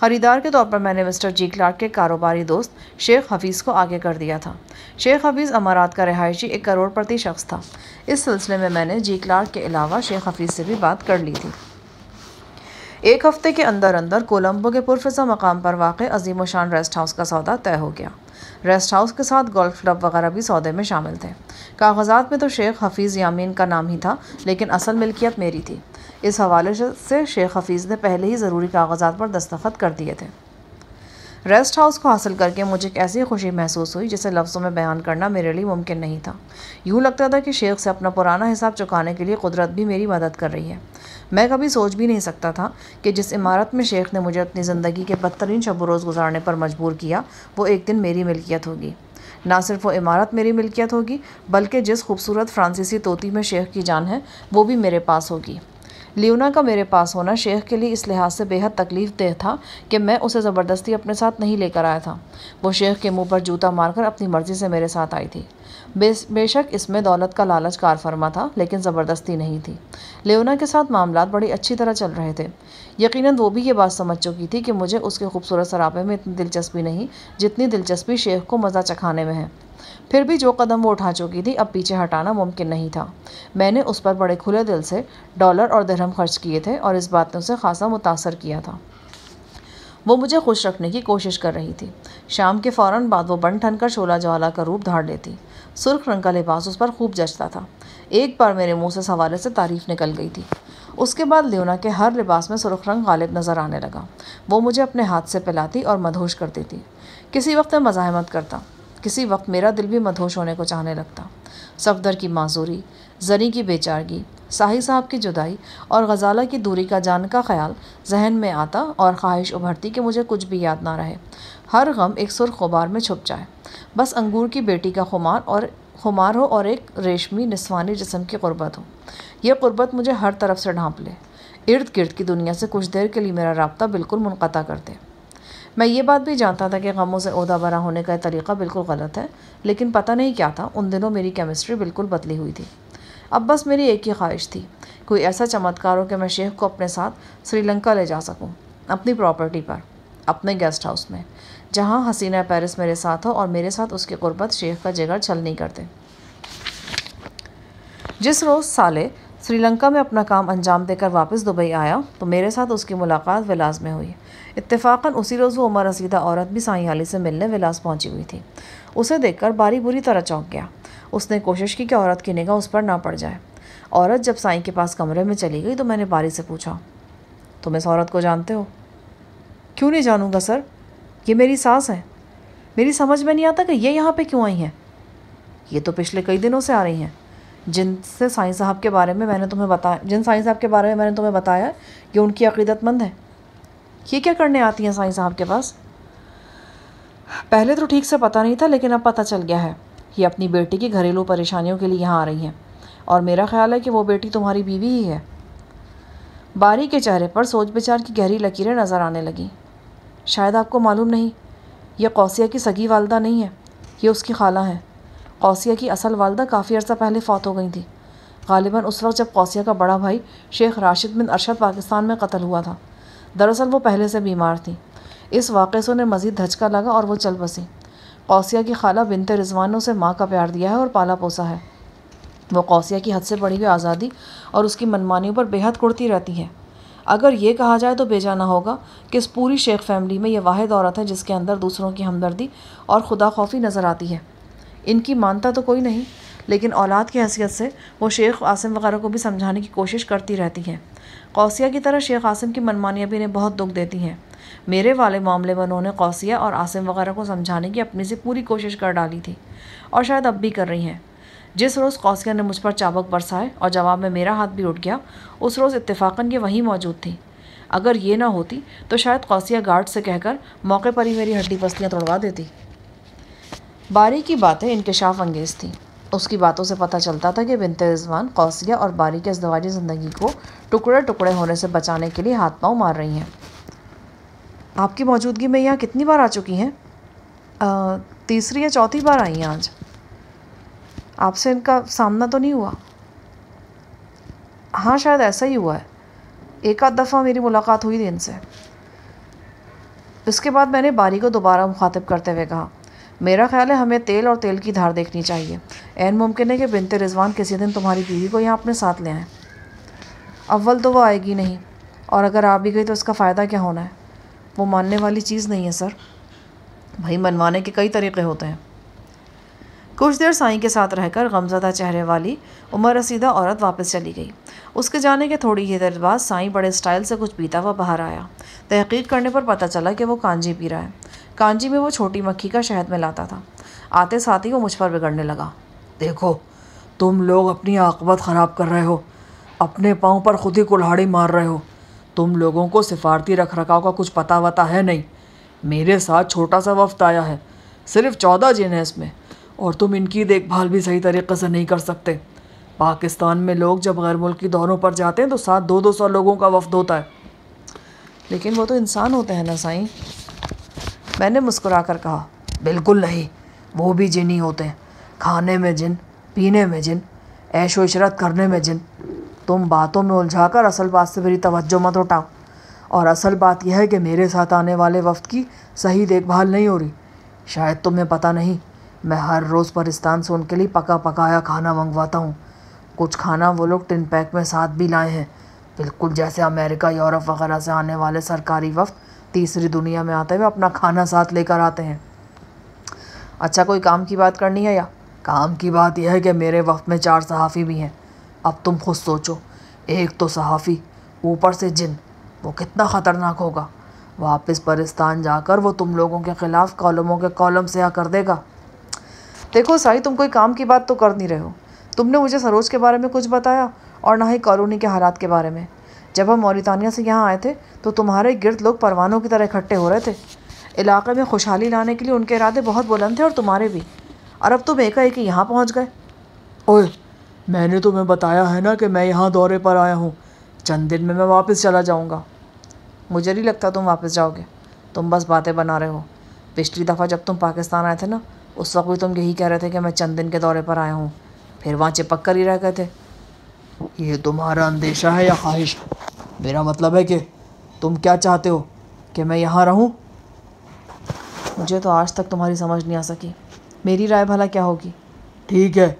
ख़रीदार के तौर पर मैंने मिस्टर जी क्लार्क के कारोबारी दोस्त शेख हफीज़ को आगे कर दिया था शेख हफीज़ अमारात का रहायशी एक करोड़पति शख्स था इस सिलसिले में मैंने जी क्लार्क के अलावा शेख हफीज़ से भी बात कर ली थी एक हफ्ते के अंदर अंदर कोलंबो के पुरफा मकाम पर वाक़ अजीम शान रेस्ट हाउस का सौदा तय हो गया रेस्ट हाउस के साथ गोल्फ क्लब वगैरह भी सौदे में शामिल थे कागजात में तो शेख हफीज़ यामीन का नाम ही था लेकिन असल मिल्कियत मेरी थी इस हवाले से शेख हफीज़ ने पहले ही ज़रूरी कागजात पर दस्तखत कर दिए थे रेस्ट हाउस को हासिल करके मुझे एक ऐसी खुशी महसूस हुई जिसे लफ्ज़ों में बयान करना मेरे लिए मुमकिन नहीं था यूँ लगता था कि शेख से अपना पुराना हिसाब चुकाने के लिए कुदरत भी मेरी मदद कर रही है मैं कभी सोच भी नहीं सकता था कि जिस इमारत में शेख ने मुझे अपनी ज़िंदगी के बदतरीन शब रोज़ गुजारने पर मजबूर किया वो एक दिन मेरी मिल्कियत होगी ना सिर्फ वो इमारत मेरी मिल्कियत होगी बल्कि जिस खूबसूरत फ्रांसीसी तोती में शेख की जान है वो भी मेरे पास होगी लियोना का मेरे पास होना शेख के लिए इस लिहाज से बेहद तकलीफ देह था कि मैं उसे ज़बरदस्ती अपने साथ नहीं लेकर आया था वो शेख के मुंह पर जूता मारकर अपनी मर्ज़ी से मेरे साथ आई थी बेशक इसमें दौलत का लालच कार फरमा था लेकिन ज़बरदस्ती नहीं थी लेवना के साथ मामला बड़ी अच्छी तरह चल रहे थे यकीन वो भी ये बात समझ चुकी थी कि मुझे उसके खूबसूरत सरापे में इतनी दिलचस्पी नहीं जितनी दिलचस्पी शेख को मज़ा चखाने में है फिर भी जो कदम वो उठा चुकी थी अब पीछे हटाना मुमकिन नहीं था मैंने उस पर बड़े खुले दिल से डॉलर और दरहम खर्च किए थे और इस बात ने उसे खासा मुतासर किया था वो मुझे खुश रखने की कोशिश कर रही थी शाम के फ़ौर बाद वो बन ठन कर शोला ज्वाला का रूप धार लेती सुर्ख रंग का लिबास उस पर खूब जचता था एक बार मेरे मुंह से सवाले से तारीफ़ निकल गई थी उसके बाद लियोना के हर लिबास में सुरख रंग गालिब नज़र आने लगा वो मुझे अपने हाथ से पिलाती और मदहोश कर देती किसी वक्त मैं मज़ाहमत करता किसी वक्त मेरा दिल भी मदहोश होने को चाहने लगता सफदर की माजूरी जरी की बेचारगी साही साहब की जुदाई और गजाला की दूरी का जान का ख्याल जहन में आता और ख्वाहिश उभरती कि मुझे कुछ भी याद ना रहे हर गम एक सुरख गुबार में छुप जाए बस अंगूर की बेटी का खुमार और खुमार हो और एक रेशमी नस्वानी जिसम की गुरबत हो यह गुरबत मुझे हर तरफ से ढांप ले इर्द गिर्द की दुनिया से कुछ देर के लिए मेरा रबता बिल्कुल मुनक़ा कर दे मैं ये बात भी जानता था कि गमों से उदा भरा होने का तरीक़ा बिल्कुल गलत है लेकिन पता नहीं क्या था उन दिनों मेरी केमिस्ट्री बिल्कुल बदली हुई थी अब बस मेरी एक ही ख्वाहिश थी कोई ऐसा चमत्कार हो कि मैं शेख को अपने साथ श्रीलंका ले जा सकूँ अपनी प्रॉपर्टी पर अपने गेस्ट हाउस में जहाँ हसीना पेरिस मेरे साथ हो और मेरे साथ उसके गुरबत शेख का जगह छल नहीं करते जिस रोज़ साले श्रीलंका में अपना काम अंजाम देकर वापस दुबई आया तो मेरे साथ उसकी मुलाकात विलास में हुई इतफाक़न उसी रोज़ वो उमर रसीदा औरत भी साई हाली से मिलने विलास पहुंची हुई थी उसे देखकर बारी बुरी तरह चौंक गया उसने कोशिश की कि औरत की निगाह उस पर ना पड़ जाए औरत जब साई के पास कमरे में चली गई तो मैंने बारी से पूछा तुम इस औरत को जानते हो क्यों नहीं जानूँगा सर ये मेरी सास है मेरी समझ में नहीं आता कि ये यहाँ पे क्यों आई हैं ये तो पिछले कई दिनों से आ रही हैं जिनसे साईं साहब के बारे में मैंने तुम्हें बताया जिन साईं साहब के बारे में मैंने तुम्हें बताया कि उनकी अकीदतमंद है ये क्या करने आती हैं साईं साहब के पास पहले तो ठीक से पता नहीं था लेकिन अब पता चल गया है ये अपनी बेटी की घरेलू परेशानियों के लिए यहाँ आ रही हैं और मेरा ख्याल है कि वो बेटी तुम्हारी बीवी ही है बारी के चेहरे पर सोच विचार की गहरी लकीरें नज़र आने लगीं शायद आपको मालूम नहीं यह कौसिया की सगी वालदा नहीं है यह उसकी खाला हैं कौसिया की असल वालदा काफ़ी अर्सा पहले फौत हो गई थी गालिबा उस वक्त जब कौसिया का बड़ा भाई शेख राशिद बिन अरशद पाकिस्तान में कत्ल हुआ था दरअसल वो पहले से बीमार थी इस वाक़े से उन्हें मज़ीद धचका लगा और वो चल बसी कौसिया की खाला बिनते रिजवान ने उसे माँ का प्यार दिया है और पाला पोसा है वो कौसिया की हद से बढ़ी हुई आज़ादी और उसकी मनमानियों पर बेहद कुड़ती रहती है अगर ये कहा जाए तो बेजाना होगा कि इस पूरी शेख फैमिली में यह वाद औरत है जिसके अंदर दूसरों की हमदर्दी और खुदा खौफी नज़र आती है इनकी मानता तो कोई नहीं लेकिन औलाद की हैसियत से वो शेख आसिम वगैरह को भी समझाने की कोशिश करती रहती हैं कौसिया की तरह शेख आसिम की मनमानियाँ भी इन्हें बहुत दुख देती हैं मेरे वाले मामले में उन्होंने कौसिया और आसिम वगैरह को समझाने की अपनी से पूरी कोशिश कर डाली थी और शायद अब भी कर रही हैं जिस रोज़ कौसिया ने मुझ पर चाबक बरसाए और जवाब में मेरा हाथ भी उठ गया उस रोज़ इतफाक़न ये वहीं मौजूद थी अगर ये ना होती तो शायद कौसिया गार्ड से कहकर मौके पर ही मेरी हड्डी पसलियाँ तोड़वा देती बारी की बातें इनकशाफ अंगेज थी उसकी बातों से पता चलता था कि बिनते रिजवान कौसिया और बारी के अजदवाजी ज़िंदगी को टुकड़े टुकड़े होने से बचाने के लिए हाथ पाँव मार रही हैं आपकी मौजूदगी में यहाँ कितनी बार आ चुकी हैं तीसरी या चौथी बार आई हैं आज आपसे इनका सामना तो नहीं हुआ हाँ शायद ऐसा ही हुआ है एक आध दफ़ा मेरी मुलाकात हुई थी इनसे इसके बाद मैंने बारी को दोबारा मुखातिब करते हुए कहा मेरा ख्याल है हमें तेल और तेल की धार देखनी चाहिए एन मुमकिन है कि बिनते रिजवान किसी दिन तुम्हारी बीवी को यहाँ अपने साथ ले आएँ अव्वल तो वो आएगी नहीं और अगर आ भी गई तो इसका फ़ायदा क्या होना है वो मानने वाली चीज़ नहीं है सर भाई मनवाने के कई तरीके होते हैं कुछ देर साईं के साथ रहकर गमजदा चेहरे वाली उम्र रसीदा औरत वापस चली गई उसके जाने के थोड़ी ही देर बाद साईं बड़े स्टाइल से कुछ पीता हुआ बाहर आया तहकीक करने पर पता चला कि वो कांजी पी रहा है कांजी में वो छोटी मक्खी का शहद मिलाता था आते साथ ही वो मुझ पर बिगड़ने लगा देखो तुम लोग अपनी आकबत ख़राब कर रहे हो अपने पाँव पर खुद ही कुल्हाड़ी मार रहे हो तुम लोगों को सिफारती रख रखाव का कुछ पता वता है नहीं मेरे साथ छोटा सा वफ्त आया है सिर्फ चौदह जिन है इसमें और तुम इनकी देखभाल भी सही तरीके से नहीं कर सकते पाकिस्तान में लोग जब गैर मुल्की दौरों पर जाते हैं तो साथ दो दो सौ लोगों का वफद होता है लेकिन वो तो इंसान होते हैं ना साईं मैंने मुस्कुरा कर कहा बिल्कुल नहीं वो भी जिन ही होते हैं खाने में जिन पीने में जिन ऐशो इशरत करने में जिन तुम बातों में उलझा कर असल बात से मेरी तवज्जो मत उठाओ और असल बात यह है कि मेरे साथ आने वाले वफ़्त की सही देखभाल नहीं हो रही शायद तुम्हें पता नहीं मैं हर रोज़ परिस्तान से उनके लिए पका पकाया खाना मंगवाता हूँ कुछ खाना वो लोग टिन पैक में साथ भी लाए हैं बिल्कुल जैसे अमेरिका यूरोप वगैरह से आने वाले सरकारी वफ्त तीसरी दुनिया में आते हुए अपना खाना साथ लेकर आते हैं अच्छा कोई काम की बात करनी है या काम की बात यह है कि मेरे वक्त में चार सहाफ़ी भी हैं अब तुम खुद सोचो एक तो सहाफ़ी ऊपर से जिन वो कितना ख़तरनाक होगा वापस परिस्तान जाकर वो तुम लोगों के ख़िलाफ़ कॉलमों के कॉलम से आ कर देगा देखो साई तुम कोई काम की बात तो कर नहीं रहे हो तुमने मुझे सरोज के बारे में कुछ बताया और ना ही कॉलोनी के हालात के बारे में जब हम मौरितानिया से यहाँ आए थे तो तुम्हारे गिरद लोग परवानों की तरह इकट्ठे हो रहे थे इलाके में खुशहाली लाने के लिए उनके इरादे बहुत बुलंद थे और तुम्हारे भी और अब तुम एका एक यहाँ पहुँच गए ओए मैंने तुम्हें बताया है ना कि मैं यहाँ दौरे पर आया हूँ चंद दिन में मैं वापस चला जाऊँगा मुझे नहीं लगता तुम वापस जाओगे तुम बस बातें बना रहे हो पिछली दफ़ा जब तुम पाकिस्तान आए थे ना उस वक्त भी तुम यही कह रहे थे कि मैं चंद दिन के दौरे पर आया हूँ फिर वहाँ चिपक कर ही रह गए थे ये तुम्हारा अंदेशा है या ख्वाहिश मेरा मतलब है कि तुम क्या चाहते हो कि मैं यहाँ रहूँ मुझे तो आज तक तुम्हारी समझ नहीं आ सकी मेरी राय भला क्या होगी ठीक है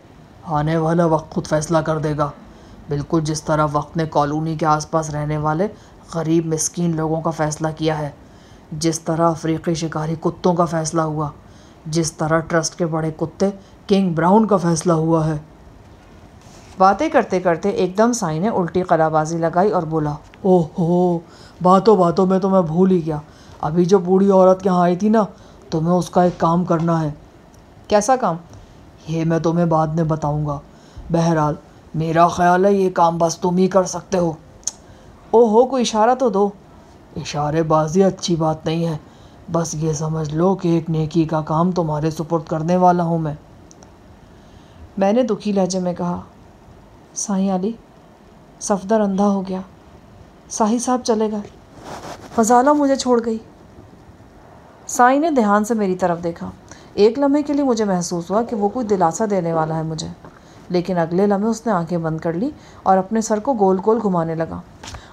आने वाला वक्त खुद फैसला कर देगा बिल्कुल जिस तरह वक्त ने कॉलोनी के आसपास रहने वाले गरीब मस्किन लोगों का फ़ैसला किया है जिस तरह अफ्रीकी शिकारी कुत्तों का फ़ैसला हुआ जिस तरह ट्रस्ट के बड़े कुत्ते किंग ब्राउन का फैसला हुआ है बातें करते करते एकदम साई ने उल्टी कलाबाजी लगाई और बोला ओहो बातों बातों में तो मैं भूल ही गया अभी जो बूढ़ी औरत के यहाँ आई थी ना तुम्हें उसका एक काम करना है कैसा काम ये मैं तुम्हें बाद में बताऊँगा बहरहाल मेरा ख्याल है ये काम बस तुम ही कर सकते हो ओहो कोई इशारा तो दो इशारेबाजी अच्छी बात नहीं है बस ये समझ लो कि एक नेकी का काम तुम्हारे सुपुर्द करने वाला हूँ मैं मैंने दुखी लहजे में कहा साई अली सफदर अंधा हो गया साही साहब चले गए फजाला मुझे छोड़ गई साई ने ध्यान से मेरी तरफ देखा एक लम्हे के लिए मुझे महसूस हुआ कि वो कोई दिलासा देने वाला है मुझे लेकिन अगले लम्हे उसने आंखें बंद कर ली और अपने सर को गोल गोल घुमाने लगा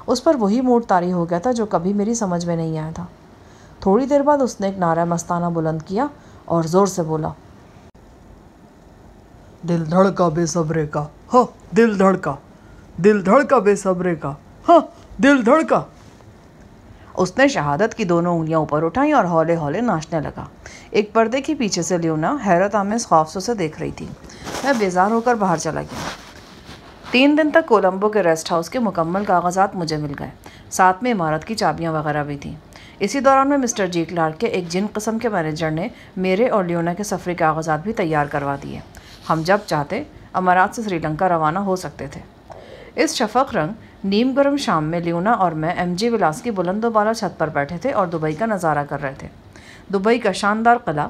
उस पर वही मूड तारी हो गया था जो कभी मेरी समझ में नहीं आया था थोड़ी देर बाद उसने एक नारा मस्ताना बुलंद किया और ज़ोर से बोला दिल धड़का बेसब्रे का हो हाँ, दिल धड़का दिल धड़का बेसब्रे का हो हाँ, दिल धड़का उसने शहादत की दोनों उंगलियां ऊपर उठाई और हौले हौले नाचने लगा एक पर्दे के पीछे से ल्यूना हैरत आमेज खौफ से देख रही थी मैं बेजार होकर बाहर चला गया तीन दिन तक कोलंबो के रेस्ट हाउस के मुकम्मल कागजात मुझे मिल गए साथ में इमारत की चाबियाँ वगैरह भी थीं इसी दौरान में मिस्टर जी क्लार्क के एक जिन कस्म के मैनेजर ने मेरे और लियोना के सफरी कागजात भी तैयार करवा दिए हम जब चाहते अमारात से श्रीलंका रवाना हो सकते थे इस शफक रंग नीम गर्म शाम में लियोना और मैं एम जी विलास की बुलंदोबाला छत पर बैठे थे और दुबई का नज़ारा कर रहे थे दुबई का शानदार किला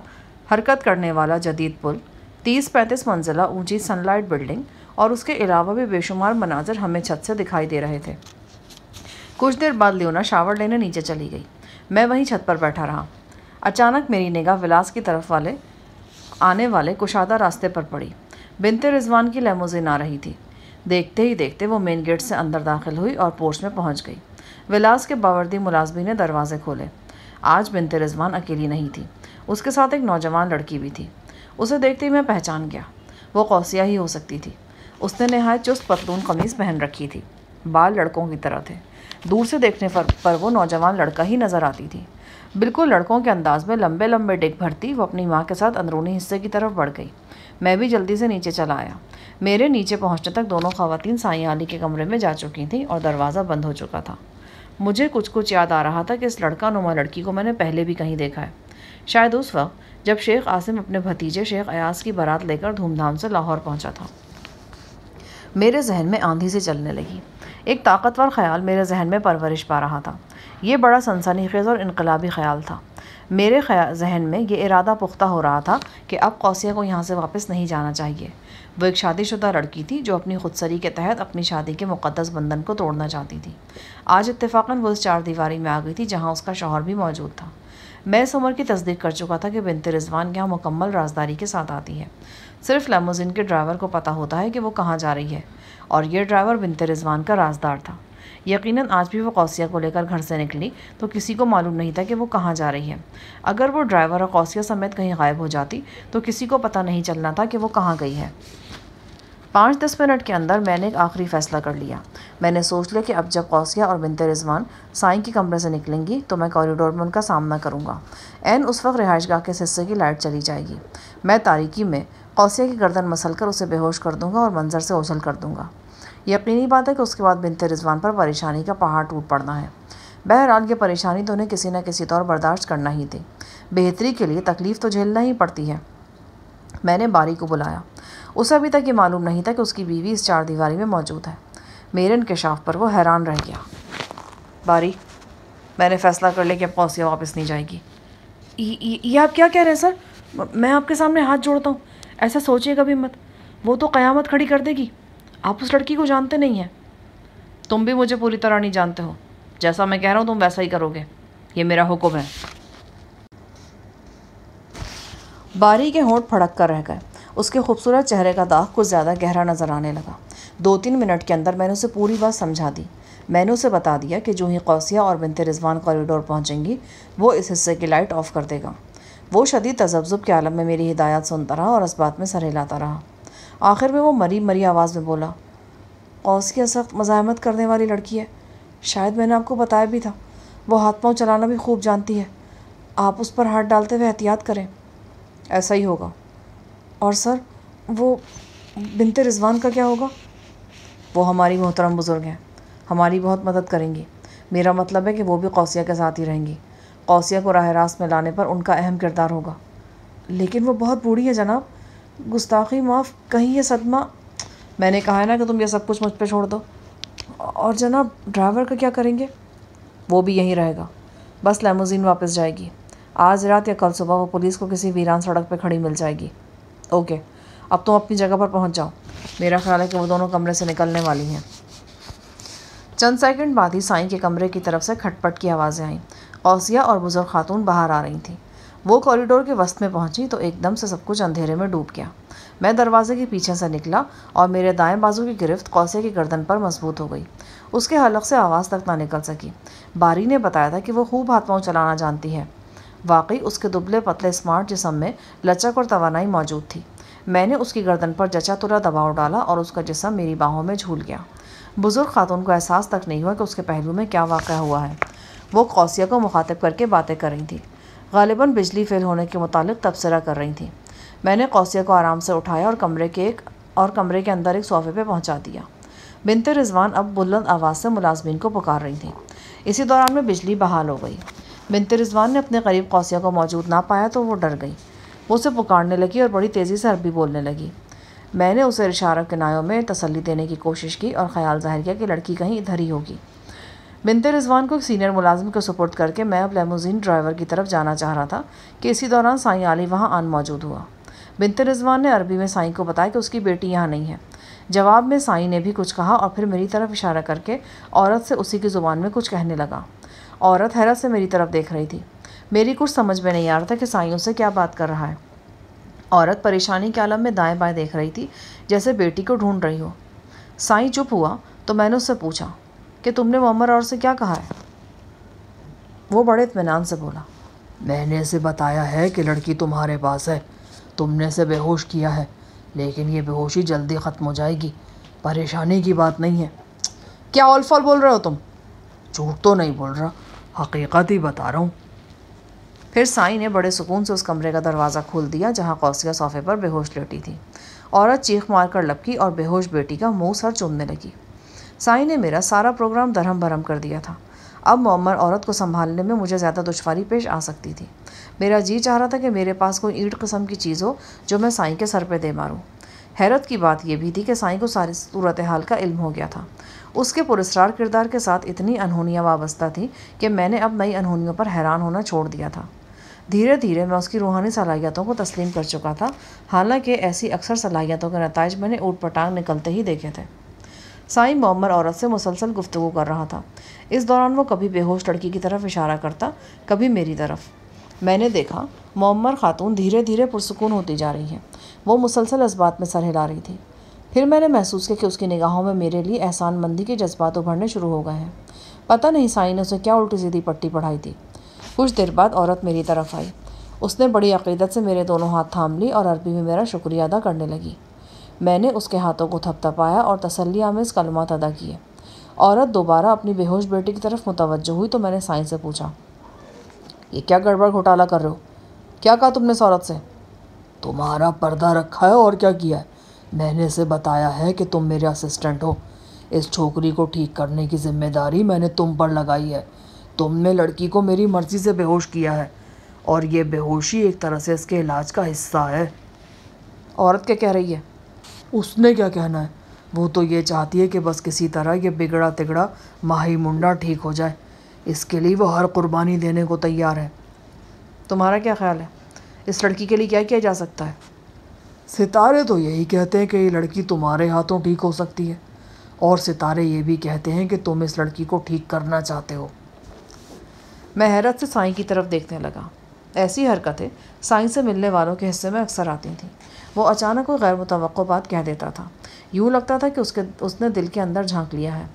हरकत करने वाला जदीद पुल तीस पैंतीस मंजिला ऊंची सनलाइट बिल्डिंग और उसके अलावा भी बेशुमार मनाजर हमें छत से दिखाई दे रहे थे कुछ देर बाद लियोना शावर लेने नीचे चली गई मैं वहीं छत पर बैठा रहा अचानक मेरी निगाह विलास की तरफ वाले आने वाले कुशादा रास्ते पर पड़ी बिनते रिजवान की लेमोजिन आ रही थी देखते ही देखते वो मेन गेट से अंदर दाखिल हुई और पोर्च में पहुंच गई विलास के बावर्दी मुलाजमी ने दरवाजे खोले आज बिनते रिजवान अकेली नहीं थी उसके साथ एक नौजवान लड़की भी थी उसे देखते ही मैं पहचान गया वो कौसिया ही हो सकती थी उसने नहायत चुस्त पतलून कमीज़ पहन रखी थी बाल लड़कों की तरह थे दूर से देखने पर वो नौजवान लड़का ही नज़र आती थी बिल्कुल लड़कों के अंदाज में लंबे लंबे डिग भरती वो अपनी माँ के साथ अंदरूनी हिस्से की तरफ बढ़ गई मैं भी जल्दी से नीचे चला आया मेरे नीचे पहुँचने तक दोनों खातन साई आली के कमरे में जा चुकी थीं और दरवाज़ा बंद हो चुका था मुझे कुछ कुछ याद आ रहा था कि इस लड़का नुमा लड़की को मैंने पहले भी कहीं देखा है शायद उस वक्त जब शेख आसिम अपने भतीजे शेख अयास की बारात लेकर धूमधाम से लाहौर पहुंचा था मेरे जहन में आंधी से चलने लगी एक ताकतवर ख्याल मेरे जहन में परवरिश पा रहा था ये बड़ा सनसनी खेज़ और इनकलाबी ख्याल था मेरे जहन में ये इरादा पुख्ता हो रहा था कि अब कौसिया को यहाँ से वापस नहीं जाना चाहिए वो एक शादीशुदा लड़की थी जो अपनी खुदसरी के तहत अपनी शादी के मुकदस बंधन को तोड़ना चाहती थी आज इतफाक़न वो इस चार दीवारी में आ गई थी जहाँ उसका शौहर भी मौजूद था मैं इस उम्र की तस्दीक कर चुका था कि बिनते रिजवान यहाँ मुकम्मल राजदारी के साथ आती है सिर्फ लेमोजिन के ड्राइवर को पता होता है कि वो कहाँ जा रही है और यह ड्राइवर बिनते रिजवान का राजदार था यकीनन आज भी वो कौसिया को लेकर घर से निकली तो किसी को मालूम नहीं था कि वो कहाँ जा रही है अगर वो ड्राइवर और कौसिया समेत कहीं गायब हो जाती तो किसी को पता नहीं चलना था कि वो कहाँ गई है पाँच दस मिनट के अंदर मैंने एक आखिरी फ़ैसला कर लिया मैंने सोच लिया कि अब जब कौसिया और बिनते रिजवान साई के कमरे से निकलेंगी तो मैं कॉरिडोर में उनका सामना करूंगा एन उस वक्त रिहाइश गाह के हिस्से की लाइट चली जाएगी मैं तारीकी में कौसिया की गर्दन मसल कर उसे बेहोश कर दूंगा और मंजर से ओझल कर दूंगा यकीनी बात है कि उसके बाद बिनते रिजवान पर परेशानी का पहाड़ टूट पड़ना है बहरहाल ये परेशानी तो उन्हें किसी न किसी तौर बर्दाश्त करना ही थी बेहतरी के लिए तकलीफ़ तो झेलना ही पड़ती है मैंने बारी को बुलाया उसे अभी तक ये मालूम नहीं था कि उसकी बीवी इस चार दीवारी में मौजूद है मेरे इंकशाफ पर वो हैरान रह गया बारी मैंने फैसला कर लिया कि अब कौसिया वापस नहीं जाएगी ये आप क्या कह रहे हैं सर मैं आपके सामने हाथ जोड़ता हूँ ऐसा सोचिएगा भी मत वो तो क़यामत खड़ी कर देगी आप उस लड़की को जानते नहीं हैं तुम भी मुझे पूरी तरह नहीं जानते हो जैसा मैं कह रहा हूँ तुम वैसा ही करोगे ये मेरा हुक्म है बारी के होंठ फड़क कर रह गए उसके खूबसूरत चेहरे का दाग कुछ ज़्यादा गहरा नज़र आने लगा दो तीन मिनट के अंदर मैंने उसे पूरी बात समझा दी मैंने उसे बता दिया कि जो ही कौसिया और बिनते रिजवान कॉरिडोर पहुँचेंगी वो इस हिस्से की लाइट ऑफ कर देगा वो शदीद तजब्ज़ुब के आलम में मेरी हिदायत सुनता रहा और इस बात में सर हिलाता रहा आखिर में वो मरी मरी आवाज़ में बोला कौस की सख्त मज़ामत करने वाली लड़की है शायद मैंने आपको बताया भी था वो हाथ पाँव चलाना भी खूब जानती है आप उस पर हाथ डालते हुए एहतियात करें ऐसा ही होगा और सर वो बिनते रिजवान का क्या होगा वो हमारी मोहतरम बुज़ुर्ग हैं हमारी बहुत मदद करेंगी मेरा मतलब है कि वो भी कौसिया के साथ ही रहेंगी कौसिया को राह रास्त में लाने पर उनका अहम किरदार होगा लेकिन वो बहुत बूढ़ी है जनाब गुस्ताखी माफ़ कहीं ये सदमा मैंने कहा है ना कि तुम ये सब कुछ मुझ पर छोड़ दो और जनाब ड्राइवर का क्या करेंगे वो भी यहीं रहेगा बस लेमोजीन वापस जाएगी आज रात या कल सुबह वो पुलिस को किसी वीरान सड़क पर खड़ी मिल जाएगी ओके अब तुम अपनी जगह पर पहुंच जाओ मेरा ख्याल है कि वो दोनों कमरे से निकलने वाली हैं चंद सेकंड बाद ही साईं के कमरे की तरफ से खटपट की आवाज़ें आईं औसिया और बुज़ुर्ग खातून बाहर आ रही थी वो कॉरिडोर के वस्त में पहुंची तो एकदम से सब कुछ अंधेरे में डूब गया मैं दरवाजे के पीछे से निकला और मेरे दाएं बाजू की गिरफ्त कौसे की गर्दन पर मजबूत हो गई उसके हलक से आवाज़ तक ना निकल सकी बारी ने बताया था कि वो खूब हाथ पाँव चलाना जानती है वाकई उसके दुबले पतले स्मार्ट जिसम में लचक और तोानाई मौजूद थी मैंने उसकी गर्दन पर जचा तुरा दबाव डाला और उसका जिसम मेरी बाहों में झूल गया बुज़ुर्ग खातून को एहसास तक नहीं हुआ कि उसके पहलू में क्या वाक़ हुआ है वो कौसिया को मुखातब करके बातें कर रही थी गालिबा बिजली फेल होने के मुतालिक तबसरा कर रही थी मैंने कौसिया को आराम से उठाया और कमरे के एक और कमरे के अंदर एक सोफे पर पहुँचा दिया बिनते रिजवान अब बुलंद आवाज़ से मुलाजमीन को पुकार रही थी इसी दौरान में बिजली बहाल हो गई बिनते रिजवान ने अपने करीब कौसिया को मौजूद ना पाया तो वो डर गई वो उसे पुकारने लगी और बड़ी तेज़ी से अरबी बोलने लगी मैंने उसे इशारा किनायों में तसल्ली देने की कोशिश की और ख्याल जाहिर किया कि लड़की कहीं इधर ही होगी बिनते रिजवान को एक सीनियर मुलाजिम को सपोर्ट करके मैं अब लेमोजीन ड्राइवर की तरफ जाना चाह रहा था कि इसी दौरान साई आली वहाँ आन मौजूद हुआ बिनते रिजवान ने अरबी में साई को बताया कि उसकी बेटी यहाँ नहीं है जवाब में साई ने भी कुछ कहा और फिर मेरी तरफ इशारा करके औरत से उसी की ज़ुबान में कुछ कहने लगा औरत हैरत से मेरी तरफ देख रही थी मेरी कुछ समझ में नहीं आ रहा था कि साई उससे क्या बात कर रहा है औरत परेशानी के आलम में दाएं बाएं देख रही थी जैसे बेटी को ढूंढ रही हो साई चुप हुआ तो मैंने उससे पूछा कि तुमने मोहम्मद और से क्या कहा है वो बड़े इतमान से बोला मैंने इसे बताया है कि लड़की तुम्हारे पास है तुमने इसे बेहोश किया है लेकिन ये बेहोशी जल्दी ख़त्म हो जाएगी परेशानी की बात नहीं है क्या ऑल बोल रहे हो तुम झूठ तो नहीं बोल रहा हकीकत ही बता रहा हूँ फिर साई ने बड़े सुकून से उस कमरे का दरवाज़ा खोल दिया जहाँ कौसिया सोफे पर बेहोश लेटी थी औरत चीख मार कर लपकी और बेहोश बेटी का मुंह सर चूमने लगी साई ने मेरा सारा प्रोग्राम धर्म भरम कर दिया था अब मम्मर औरत को संभालने में मुझे ज़्यादा दुशारी पेश आ सकती थी मेरा जी चाह रहा था कि मेरे पास कोई ईंट कस्म की चीज़ हो जो मैं साई के सर पर दे मारूँ हैरत की बात यह भी थी कि साई को सारी सूरत हाल का इल्म हो गया था उसके पुरस्कार किरदार के साथ इतनी अनहोनियाँ वाबस्ता थी कि मैंने अब नई अनहोनियों पर हैरान होना छोड़ दिया था धीरे धीरे मैं उसकी रूहानी सलाहियतों को तस्लीम कर चुका था हालांकि ऐसी अक्सर सलाहियतों के नतज मैंने ऊट पटांग निकलते ही देखे थे साई मोमर औरत से मुसलसल गुफ्तु कर रहा था इस दौरान वो कभी बेहोश लड़की की तरफ इशारा करता कभी मेरी तरफ मैंने देखा मोमर खातून धीरे धीरे पुरसकून होती जा रही है वो मुसलसल इस बात में सर हिला रही थी फिर मैंने महसूस किया कि उसकी निगाहों में मेरे लिए एहसान मंदी के जज्बात उभरने शुरू हो गए हैं पता नहीं साई ने उसे क्या उल्टी सीधी पट्टी पढ़ाई थी कुछ देर बाद औरत मेरी तरफ आई उसने बड़ी अकीदत से मेरे दोनों हाथ थाम ली और अरबी में मेरा शुक्रिया अदा करने लगी मैंने उसके हाथों को थपथपाया और तसल्ली आमेज कलमात अदा किए औरत दोबारा अपनी बेहोश बेटी की तरफ मुतवजह हुई तो मैंने साईं से पूछा ये क्या गड़बड़ घोटाला कर रहे हो क्या कहा तुमने इस औरत से तुम्हारा पर्दा रखा है और क्या किया है मैंने इसे बताया है कि तुम मेरे असिस्टेंट हो इस छोकरी को ठीक करने की जिम्मेदारी मैंने तुम पर लगाई है तुमने लड़की को मेरी मर्ज़ी से बेहोश किया है और ये बेहोशी एक तरह से इसके इलाज का हिस्सा है औरत क्या कह रही है उसने क्या कहना है वो तो ये चाहती है कि बस किसी तरह ये बिगड़ा तिगड़ा माही मुंडा ठीक हो जाए इसके लिए वो हर कुर्बानी देने को तैयार है तुम्हारा क्या ख्याल है इस लड़की के लिए क्या किया जा सकता है सितारे तो यही कहते हैं कि ये लड़की तुम्हारे हाथों ठीक हो सकती है और सितारे ये भी कहते हैं कि तुम इस लड़की को ठीक करना चाहते हो मैं हैरत से साईं की तरफ देखने लगा ऐसी हरकतें साईं से मिलने वालों के हिस्से में अक्सर आती थीं वो अचानक कोई गैर मुतव बात कह देता था यूँ लगता था कि उसके उसने दिल के अंदर झांक लिया है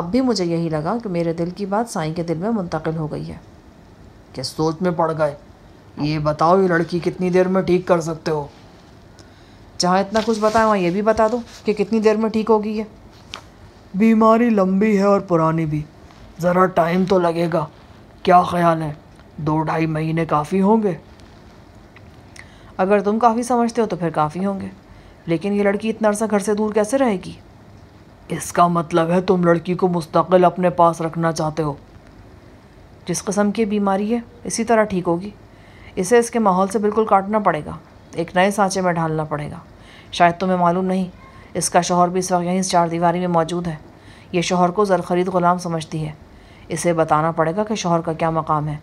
अब भी मुझे यही लगा कि मेरे दिल की बात साईं के दिल में मुंतकिल हो गई है कि सोच में पड़ गए ये बताओ ये लड़की कितनी देर में ठीक कर सकते हो जहाँ इतना कुछ बताए वहाँ ये भी बता दो कि कितनी देर में ठीक होगी ये बीमारी लंबी है और पुरानी भी ज़रा टाइम तो लगेगा क्या ख्याल है दो ढाई महीने काफ़ी होंगे अगर तुम काफ़ी समझते हो तो फिर काफ़ी होंगे लेकिन ये लड़की इतना अरसा घर से दूर कैसे रहेगी इसका मतलब है तुम लड़की को मुस्तकिल अपने पास रखना चाहते हो जिस कस्म की बीमारी है इसी तरह ठीक होगी इसे इसके माहौल से बिल्कुल काटना पड़ेगा एक नए सांचे में ढालना पड़ेगा शायद तुम्हें मालूम नहीं इसका शोहर भी इस वक्त यहीं चार दीवारी में मौजूद है ये शोहर को ज़र खरीद ग़ुलाम समझती है इसे बताना पड़ेगा कि शोहर का क्या मकाम है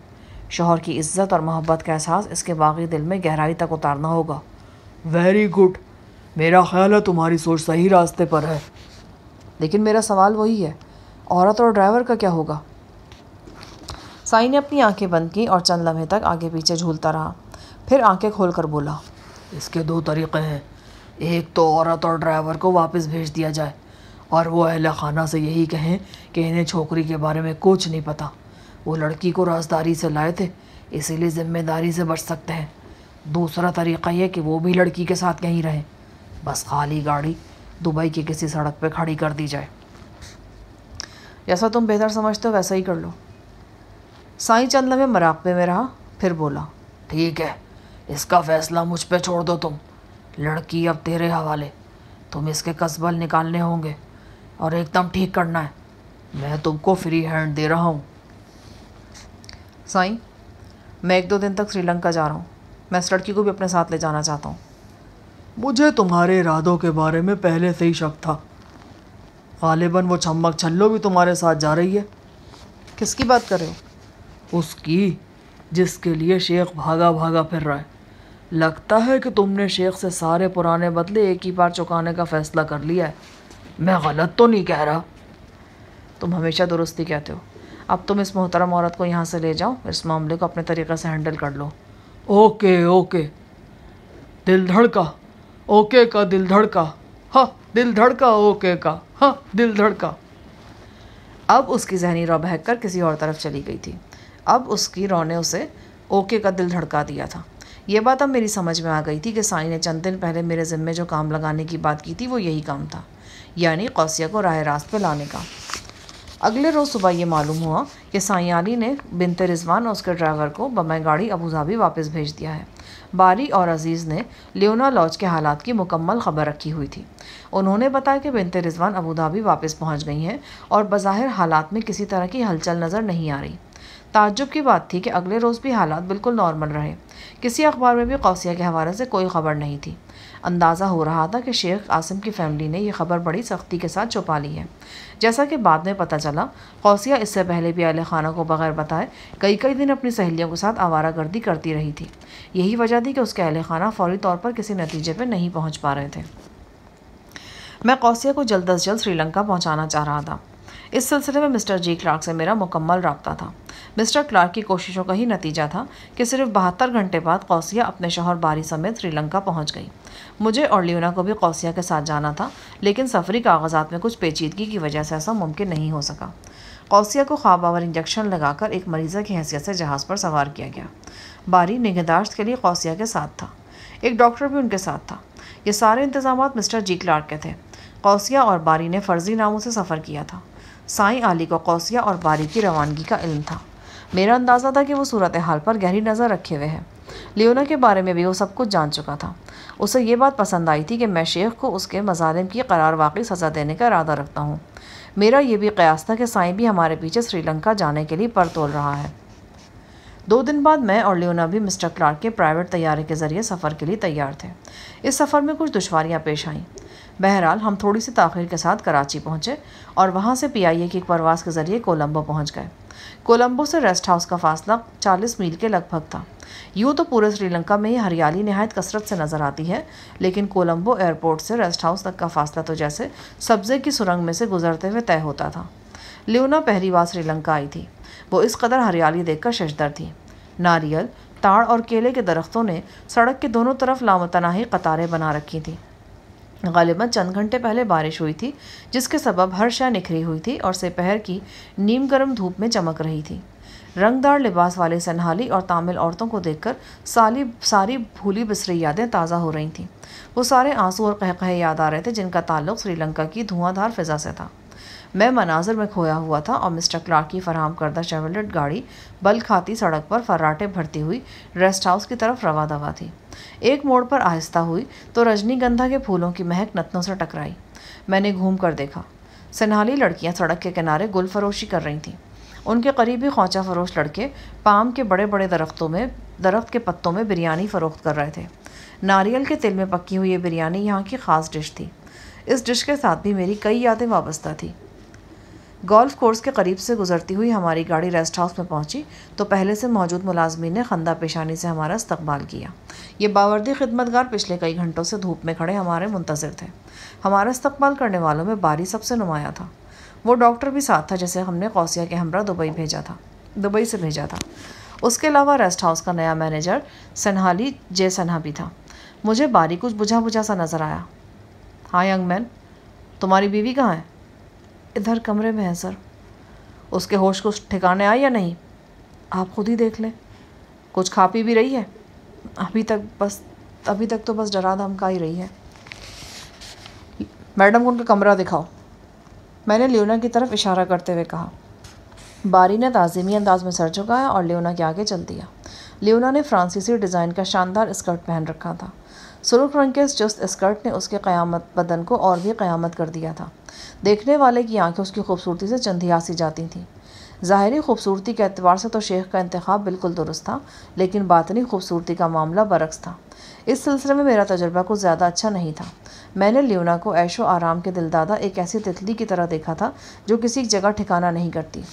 शोहर की इज्जत और मोहब्बत का एहसास इसके बागी दिल में गहराई तक उतारना होगा वेरी गुड मेरा ख्याल है तुम्हारी सोच सही रास्ते पर है लेकिन मेरा सवाल वही है औरत और ड्राइवर का क्या होगा साई ने अपनी आंखें बंद की और चंद लम्हे तक आगे पीछे झूलता रहा फिर आंखें खोल कर बोला इसके दो तरीक़े हैं एक तो औरत और ड्राइवर को वापस भेज दिया जाए और वो अहल खाना से यही कहें कि इन्हें छोकरी के बारे में कुछ नहीं पता वो लड़की को राजदारी से लाए थे इसीलिए ज़िम्मेदारी से बच सकते हैं दूसरा तरीका यह कि वो भी लड़की के साथ यहीं रहें बस खाली गाड़ी दुबई की किसी सड़क पर खड़ी कर दी जाए जैसा तुम बेहतर समझते हो वैसा ही कर लो साई चंद लम्बे मराकबे में रहा फिर बोला ठीक है इसका फ़ैसला मुझ पर छोड़ दो तुम लड़की अब तेरे हवाले तुम इसके कसबल निकालने होंगे और एकदम ठीक करना है मैं तुमको फ्री हैंड दे रहा हूँ साईं मैं एक दो दिन तक श्रीलंका जा रहा हूँ मैं इस लड़की को भी अपने साथ ले जाना चाहता हूँ मुझे तुम्हारे इरादों के बारे में पहले से ही शक था गालिबन वो छम्मक छल्लो भी तुम्हारे साथ जा रही है किसकी बात कर रहे हो उसकी जिसके लिए शेख भागा भागा फिर रहा है लगता है कि तुमने शेख से सारे पुराने बदले एक ही बार चुकाने का फ़ैसला कर लिया है मैं गलत तो नहीं कह रहा तुम हमेशा दुरुस्ती कहते हो अब तुम इस मोहतरम औरत को यहाँ से ले जाओ इस मामले को अपने तरीक़े से हैंडल कर लो ओके ओके दिल धड़का ओके का दिल धड़का हाँ दिल धड़का ओके का हाँ दिल धड़का अब उसकी जहनी रॉ बहक कर किसी और तरफ चली गई थी अब उसकी रो ने उसे ओके का दिल धड़का दिया था ये बात अब मेरी समझ में आ गई थी कि साई ने चंद दिन पहले मेरे ज़िम्मे जो काम लगाने की बात की थी वो यही काम था यानी कौसिया को राह रास्त पर लाने का अगले रोज़ सुबह ये मालूम हुआ कि सायाली ने बिनते रिजवान और उसके ड्राइवर को बम गाड़ी अबूधाबी वापस भेज दिया है बारी और अजीज़ ने लियोना लॉज के हालात की मुकम्मल खबर रखी हुई थी उन्होंने बताया कि बिनते रिजवान अबूधाबी वापस पहुँच गई हैं और बाहिर हालात में किसी तरह की हलचल नज़र नहीं आ रही ताज्जुब की बात थी कि अगले रोज़ भी हालात बिल्कुल नॉर्मल रहे किसी अखबार में भी कौसिया के हवाले से कोई खबर नहीं थी अंदाज़ा हो रहा था कि शेख आसिम की फैमिली ने यह खबर बड़ी सख्ती के साथ छुपा ली है जैसा कि बाद में पता चला कौसिया इससे पहले भी अली खाना को बगैर बताए कई कई दिन अपनी सहेलियों के साथ आवारा गर्दी करती रही थी यही वजह थी कि उसके अहल खाना फौरी तौर पर किसी नतीजे पर नहीं पहुँच पा रहे थे मैं कौसिया को जल्द अज जल्द श्रीलंका पहुँचाना चाह रहा था इस सिलसिले में मिस्टर जी क्लार्क से मेरा मुकम्मल रबता था मिस्टर क्लार्क की कोशिशों का ही नतीजा था कि सिर्फ बहत्तर घंटे बाद कौसिया अपने शहर बारी समेत श्रीलंका पहुंच गई मुझे और लियोना को भी कौसिया के साथ जाना था लेकिन सफरी कागजात में कुछ पेचीदगी की वजह से ऐसा मुमकिन नहीं हो सका कौसिया को खाबावर इंजेक्शन लगाकर एक मरीज़ा की हैसियत से जहाज़ पर सवार किया गया बारी निगहदाश्त के लिए कौसिया के साथ था एक डॉक्टर भी उनके साथ था ये सारे इंतजाम मिस्टर जी क्लार्क के थे कौसिया और बारी ने फर्जी नामों से सफ़र किया था साईं आली को कौसिया और बारी की रवानगी का इल्म था मेरा अंदाज़ा था कि वो सूरत हाल पर गहरी नज़र रखे हुए हैं लियोना के बारे में भी वो सब कुछ जान चुका था उसे ये बात पसंद आई थी कि मैं शेख को उसके मजालिम की करार वाकई सज़ा देने का इरादा रखता हूँ मेरा ये भी कयास था कि साई भी हमारे पीछे श्रीलंका जाने के लिए पर तोल रहा है दो दिन बाद मैं और लियोना भी मिस्टर क्लार्क के प्राइवेट तैयारे के ज़रिए सफ़र के लिए तैयार थे इस सफ़र में कुछ दुशारियाँ पेश आईं बहरहाल हम थोड़ी सी ताखिर के साथ कराची पहुँचे और वहाँ से पी आई ए की एक परवास के ज़रिए कोलंबो पहुँच गए कोलंबो से रेस्ट हाउस का फासला 40 मील के लगभग था यूँ तो पूरे श्रीलंका में ये हरियाली नहायत कसरत से नज़र आती है लेकिन कोलंबो एयरपोर्ट से रेस्ट हाउस तक का फासला तो जैसे सब्ज़े की सुरंग में से गुजरते हुए तय होता था लियोना पहली बार श्रीलंका आई थी वो इस कदर हरियाली देखकर शशदर थी नारियल ताड़ और केले के दरख्तों ने सड़क के दोनों तरफ लामतनाही कतारें बना रखी थीं गालिबा चंद घंटे पहले बारिश हुई थी जिसके सबब हर शह निखरी हुई थी और सपहर की नीम गर्म धूप में चमक रही थी रंगदार लिबास वाले सन्हाली और तामिल औरतों को देखकर साली सारी भूली बिसरी यादें ताज़ा हो रही थीं वो सारे आंसू और कहकहे याद आ रहे थे जिनका ताल्लुक श्रीलंका की धुआंधार फिजा से था मैं मनाजर में खोया हुआ था और मिस्टर क्लार्क की फराम करदा शेवलेट गाड़ी बल खाती सड़क पर फर्राटे भरती हुई रेस्ट हाउस की तरफ रवा दवा थी एक मोड़ पर आहिस्ता हुई तो रजनीगंधा के फूलों की महक नतनों से टकराई मैंने घूम कर देखा सन्हाली लड़कियां सड़क के किनारे गुलफरोशी कर रही थीं उनके करीबी खौचा फरोश लड़के पाम के बड़े बड़े दरख्तों में दरख्त के पत्तों में बिरयानी फ़रोख्त कर रहे थे नारियल के तिल में पकी हुई ये बिरयानी यहाँ की ख़ास डिश थी इस डिश के साथ भी मेरी कई यादें वाबस्ता थीं गोल्फ कोर्स के करीब से गुजरती हुई हमारी गाड़ी रेस्ट हाउस में पहुंची तो पहले से मौजूद मुलाजमी ने खंदा पेशानी से हमारा इस्तबाल किया ये बावर्दी खिदमतगार पिछले कई घंटों से धूप में खड़े हमारे मुंतजर थे हमारा इस्तबाल करने वालों में बारी सबसे नुमाया था वो डॉक्टर भी साथ था जैसे हमने कौसिया के हमरा दुबई भेजा था दुबई से भेजा था उसके अलावा रेस्ट हाउस का नया मैनेजर सन्हाली जय सन्हा भी था मुझे बारी कुछ बुझा बुझा सा नज़र आया हाँ यंग मैन तुम्हारी बीवी कहाँ है इधर कमरे में है सर उसके होश कुछ ठिकाने आए या नहीं आप खुद ही देख लें कुछ खा पी भी रही है अभी तक बस अभी तक तो बस डरा धमका ही रही है मैडम को उनका कमरा दिखाओ मैंने लियोना की तरफ इशारा करते हुए कहा बारी ने ताज़ीमी अंदाज में सर झुकाया और लियोना के आगे चल दिया लियोना ने फ्रांसीसी डिज़ाइन का शानदार स्कर्ट पहन रखा था सुरु रंग के चुस्त स्कर्ट ने उसके क़यामत बदन को और भी क़यामत कर दिया था देखने वाले की आंखें उसकी खूबसूरती से चंदिया सी जाती थीं ज़ाहरी खूबसूरती के अतबार से तो शेख का इंतखब बिल्कुल दुरुस्त था लेकिन बातनी खूबसूरती का मामला बरक्स था इस सिलसिले में मेरा तजर्बा कुछ ज़्यादा अच्छा नहीं था मैंने लियोना को ऐशो आराम के दिलदादा एक ऐसी तितली की तरह देखा था जो किसी जगह ठिकाना नहीं करती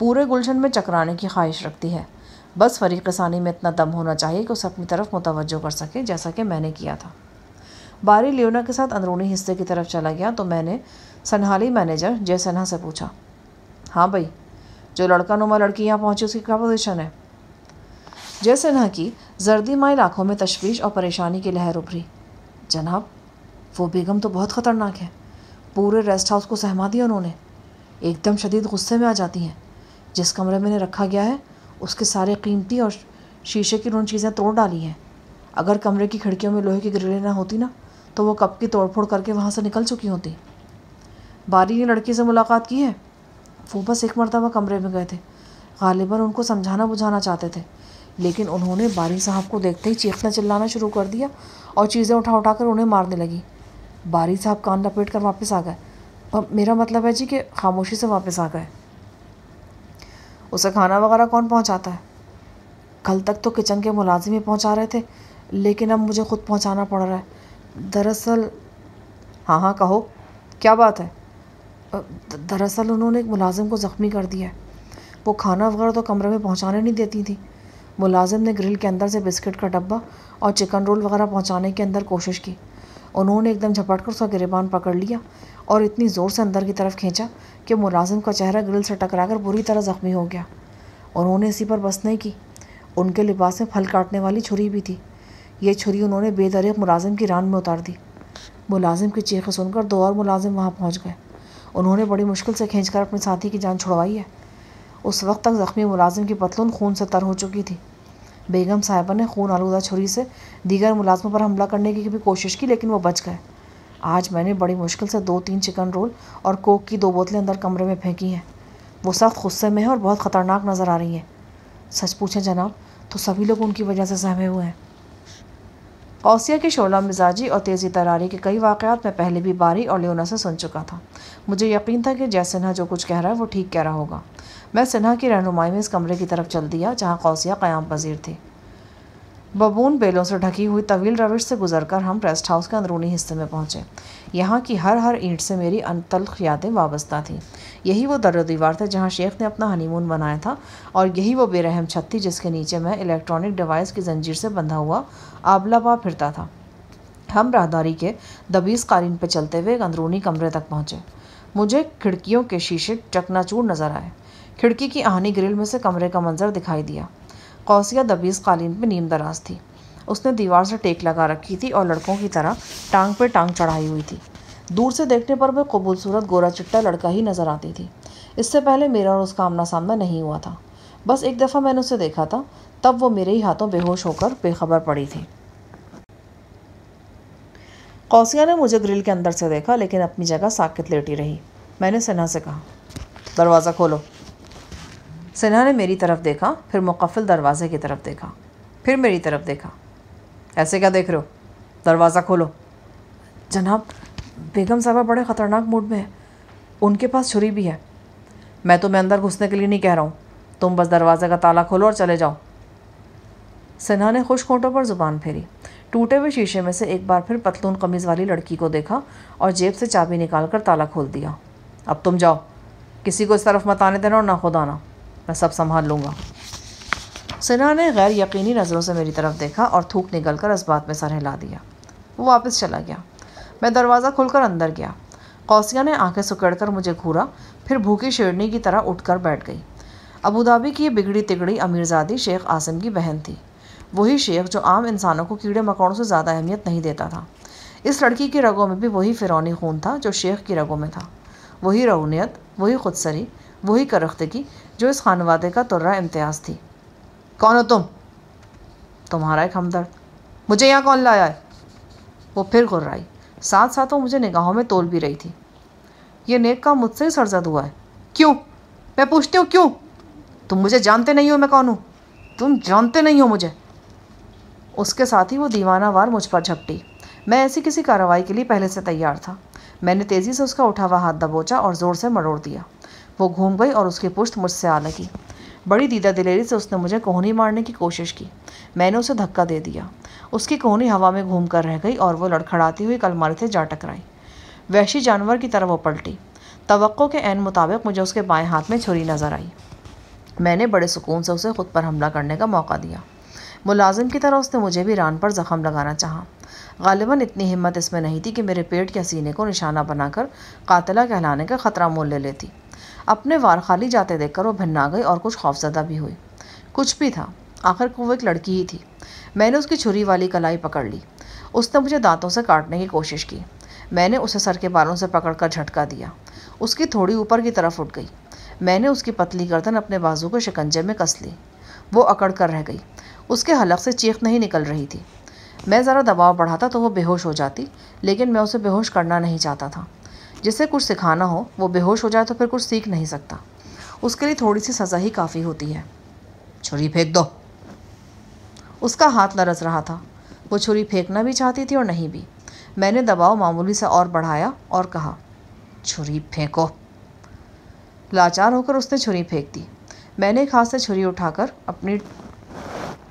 पूरे गुलशन में चकराने की ख्वाहिश रखती है बस फरीक सानी में इतना दम होना चाहिए कि उसे अपनी तरफ मुतवजो कर सके जैसा कि मैंने किया था बारी लियोना के साथ अंदरूनी हिस्से की तरफ चला गया तो मैंने सनहाली मैनेजर जय सन्हा से पूछा हाँ भाई जो लड़का नुमा लड़की यहाँ पहुँची उसकी क्या पोजिशन है जय सन्हा की जर्दी माई लाखों में तशवीश और परेशानी की लहर उभरी जनाब वो बेगम तो बहुत ख़तरनाक है पूरे रेस्ट हाउस को सहमा दिया उन्होंने एकदम शदीद गुस्से में आ जाती हैं जिस कमरे में इन्हें रखा गया है उसके सारे कीमती और शीशे की उन चीज़ें तोड़ डाली हैं अगर कमरे की खिड़कियों में लोहे की ग्रिलें ना होती ना तो वो कप की तोड़फोड़ करके वहाँ से निकल चुकी होती बारी ने लड़की से मुलाकात की है वो बस एक मरतबा कमरे में गए थे गालिबा उनको समझाना बुझाना चाहते थे लेकिन उन्होंने बारी साहब को देखते ही चीखना चिल्लाना शुरू कर दिया और चीज़ें उठा उठा कर उन्हें मारने लगी बारी साहब कान लपेट कर वापस आ गए मेरा मतलब है जी कि खामोशी से वापस आ गए उसे खाना वगैरह कौन पहुंचाता है कल तक तो किचन के मुलाजिम ही पहुंचा रहे थे लेकिन अब मुझे ख़ुद पहुंचाना पड़ रहा है दरअसल हाँ हाँ कहो क्या बात है दरअसल उन्होंने एक मुलाजिम को ज़ख्मी कर दिया है वो खाना वगैरह तो कमरे में पहुँचाने नहीं देती थी मुलाजिम ने ग्रिल के अंदर से बिस्किट का डब्बा और चिकन रोल वगैरह पहुँचाने के अंदर कोशिश की उन्होंने एकदम झपट कर उसका गिरबान पकड़ लिया और इतनी ज़ोर से अंदर की तरफ खींचा कि मुलाजिम का चेहरा ग्रिल से टकरा कर बुरी तरह ज़ख्मी हो गया उन्होंने इसी पर बस नहीं की उनके लिबास में फल काटने वाली छुरी भी थी ये छुरी उन्होंने बेदरीक मुलाजिम की रान में उतार दी मुलाजिम की चीख सुनकर दो और मुलाजिम वहाँ पहुँच गए उन्होंने बड़ी मुश्किल से खींच कर अपने साथी की जान छुड़वाई है उस वक्त तक ज़ख्मी मुलाजिम की पतलून खून से तर हो चुकी थी बेगम साहिबा ने खून आलूदा छुरी से दीगर मुलाजमों पर हमला करने की भी कोशिश की लेकिन वो बच गए आज मैंने बड़ी मुश्किल से दो तीन चिकन रोल और कोक की दो बोतलें अंदर कमरे में फेंकी हैं वो सख्त गुस्से में है और बहुत ख़तरनाक नज़र आ रही हैं सच पूछें जनाब तो सभी लोग उनकी वजह से सहमे हुए हैं ओसिया के शोला मिजाजी और तेज़ी तरारी के कई वाक़ात मैं पहले भी बारी और लियोना से सुन चुका था मुझे यकीन था कि जय सिन्हा जो कुछ कह रहा है वो ठीक कह रहा होगा मैं सिन्हा की रहनुमाई में इस कमरे की तरफ चल दिया जहाँ कौसिया क़्याम पजीर थी बबून बेलों से ढकी हुई तवील रविश से गुजरकर हम रेस्ट हाउस के अंदरूनी हिस्से में पहुंचे यहाँ की हर हर ईंट से मेरी अनतल्ख यादें वाबस्ता थीं यही वो दर दीवार थे जहाँ शेख ने अपना हनीमून बनाया था और यही वो बेरहम छत थी जिसके नीचे मैं इलेक्ट्रॉनिक डिवाइस की जंजीर से बंधा हुआ आबलापा फिरता था हम राहदारी के दबीस कालीन पर चलते हुए एक अंदरूनी कमरे तक पहुँचे मुझे खिड़कियों के शीशे चकनाचूर नज़र आए खिड़की की आहनी ग्रिल में से कमरे का मंजर दिखाई दिया कौसिया दबीज़ कालीन पर नीम दराज थी उसने दीवार से टेक लगा रखी थी और लड़कों की तरह टांग पर टांग चढ़ाई हुई थी दूर से देखने पर वह खूबसूरत गोरा चिट्टा लड़का ही नज़र आती थी इससे पहले मेरा और उसका आमना सामना नहीं हुआ था बस एक दफ़ा मैंने उसे देखा था तब वो मेरे ही हाथों बेहोश होकर बेखबर पड़ी थी कौसिया ने मुझे ग्रिल के अंदर से देखा लेकिन अपनी जगह साकित लेटी रही मैंने सिन्हा से कहा दरवाज़ा खोलो सिन्हा ने मेरी तरफ़ देखा फिर मुकफिल दरवाज़े की तरफ़ देखा फिर मेरी तरफ़ देखा ऐसे क्या देख रहे हो दरवाज़ा खोलो जनाब बेगम साहबा बड़े ख़तरनाक मूड में है उनके पास छुरी भी है मैं तुम्हें अंदर घुसने के लिए नहीं कह रहा हूँ तुम बस दरवाज़े का ताला खोलो और चले जाओ सिन्हा ने खुश खोटों पर ज़ुबान फेरी टूटे हुए शीशे में से एक बार फिर पतलून कमीज़ वाली लड़की को देखा और जेब से चाबी निकाल कर ताला खोल दिया अब तुम जाओ किसी को इस तरफ मत आने देना और ना खुद आना मैं सब संभाल लूँगा सिन्हा ने गैर यकीनी नज़रों से मेरी तरफ़ देखा और थूक निकल कर इस बात में सर हिला दिया वो वापस चला गया मैं दरवाज़ा खुलकर अंदर गया कौसिया ने आंखें सुकड़कर मुझे घूरा फिर भूखी शेरनी की तरह उठकर बैठ गई अबूधाबी की बिगड़ी तिगड़ी अमीरजादी शेख आसिम की बहन थी वही शेख जो आम इंसानों को कीड़े मकौड़ों से ज़्यादा अहमियत नहीं देता था इस लड़की की रगों में भी वही फिरौनी खून था जो शेख की रगों में था वही रौनीत वही खुदसरी वही रखते की जो इस खानवादे का तुर्रा इम्तियाज थी कौन हो तुम तुम्हारा एक हमदर्द मुझे यहाँ कौन लाया है वो फिर गुर्राई साथ साथ वो मुझे निगाहों में तोल भी रही थी ये नेक का मुझसे ही सरजद हुआ है क्यों मैं पूछती हूँ क्यों तुम मुझे जानते नहीं हो मैं कौन हूँ तुम जानते नहीं हो मुझे उसके साथ ही वो दीवाना वार मुझ पर झपटी मैं ऐसी किसी कार्रवाई के लिए पहले से तैयार था मैंने तेज़ी से उसका उठा हुआ हाथ दबोचा और ज़ोर से मरोड़ दिया वो घूम गई और उसकी पुश्त मुझसे आ लगी बड़ी दीदा दिलेरी से उसने मुझे कोहनी मारने की कोशिश की मैंने उसे धक्का दे दिया उसकी कोहनी हवा में घूम कर रह गई और वो लड़खड़ाती हुई कलमारी से जा टकराई वैशी जानवर की तरह वो पलटी तो के एन मुताबिक मुझे उसके बाएं हाथ में छुरी नज़र आई मैंने बड़े सुकून से उसे खुद पर हमला करने का मौका दिया मुलाजिम की तरह उसने मुझे भी रान पर जख़्म लगाना चाहा गालिबा इतनी हिम्मत इसमें नहीं थी कि मेरे पेट के सीने को निशाना बनाकर कातला कहलाने का ख़तरा मोल ले लेती अपने वार खाली जाते देखकर वो भन्ना गई और कुछ खौफजदा भी हुई कुछ भी था आखिर को वो एक लड़की ही थी मैंने उसकी छुरी वाली कलाई पकड़ ली उसने मुझे दांतों से काटने की कोशिश की मैंने उसे सर के बालों से पकड़कर झटका दिया उसकी थोड़ी ऊपर की तरफ उठ गई मैंने उसकी पतली गर्दन अपने बाजू को शिकंजे में कस ली वो अकड़ कर रह गई उसके हलक से चीख नहीं निकल रही थी मैं ज़रा दबाव बढ़ाता तो वो बेहोश हो जाती लेकिन मैं उसे बेहोश करना नहीं चाहता था जिसे कुछ सिखाना हो वो बेहोश हो जाए तो फिर कुछ सीख नहीं सकता उसके लिए थोड़ी सी सज़ा ही काफ़ी होती है छुरी फेंक दो उसका हाथ लरस रहा था वो छुरी फेंकना भी चाहती थी और नहीं भी मैंने दबाव मामूली से और बढ़ाया और कहा छुरी फेंको लाचार होकर उसने छुरी फेंक दी मैंने एक हाथ से छुरी उठाकर अपनी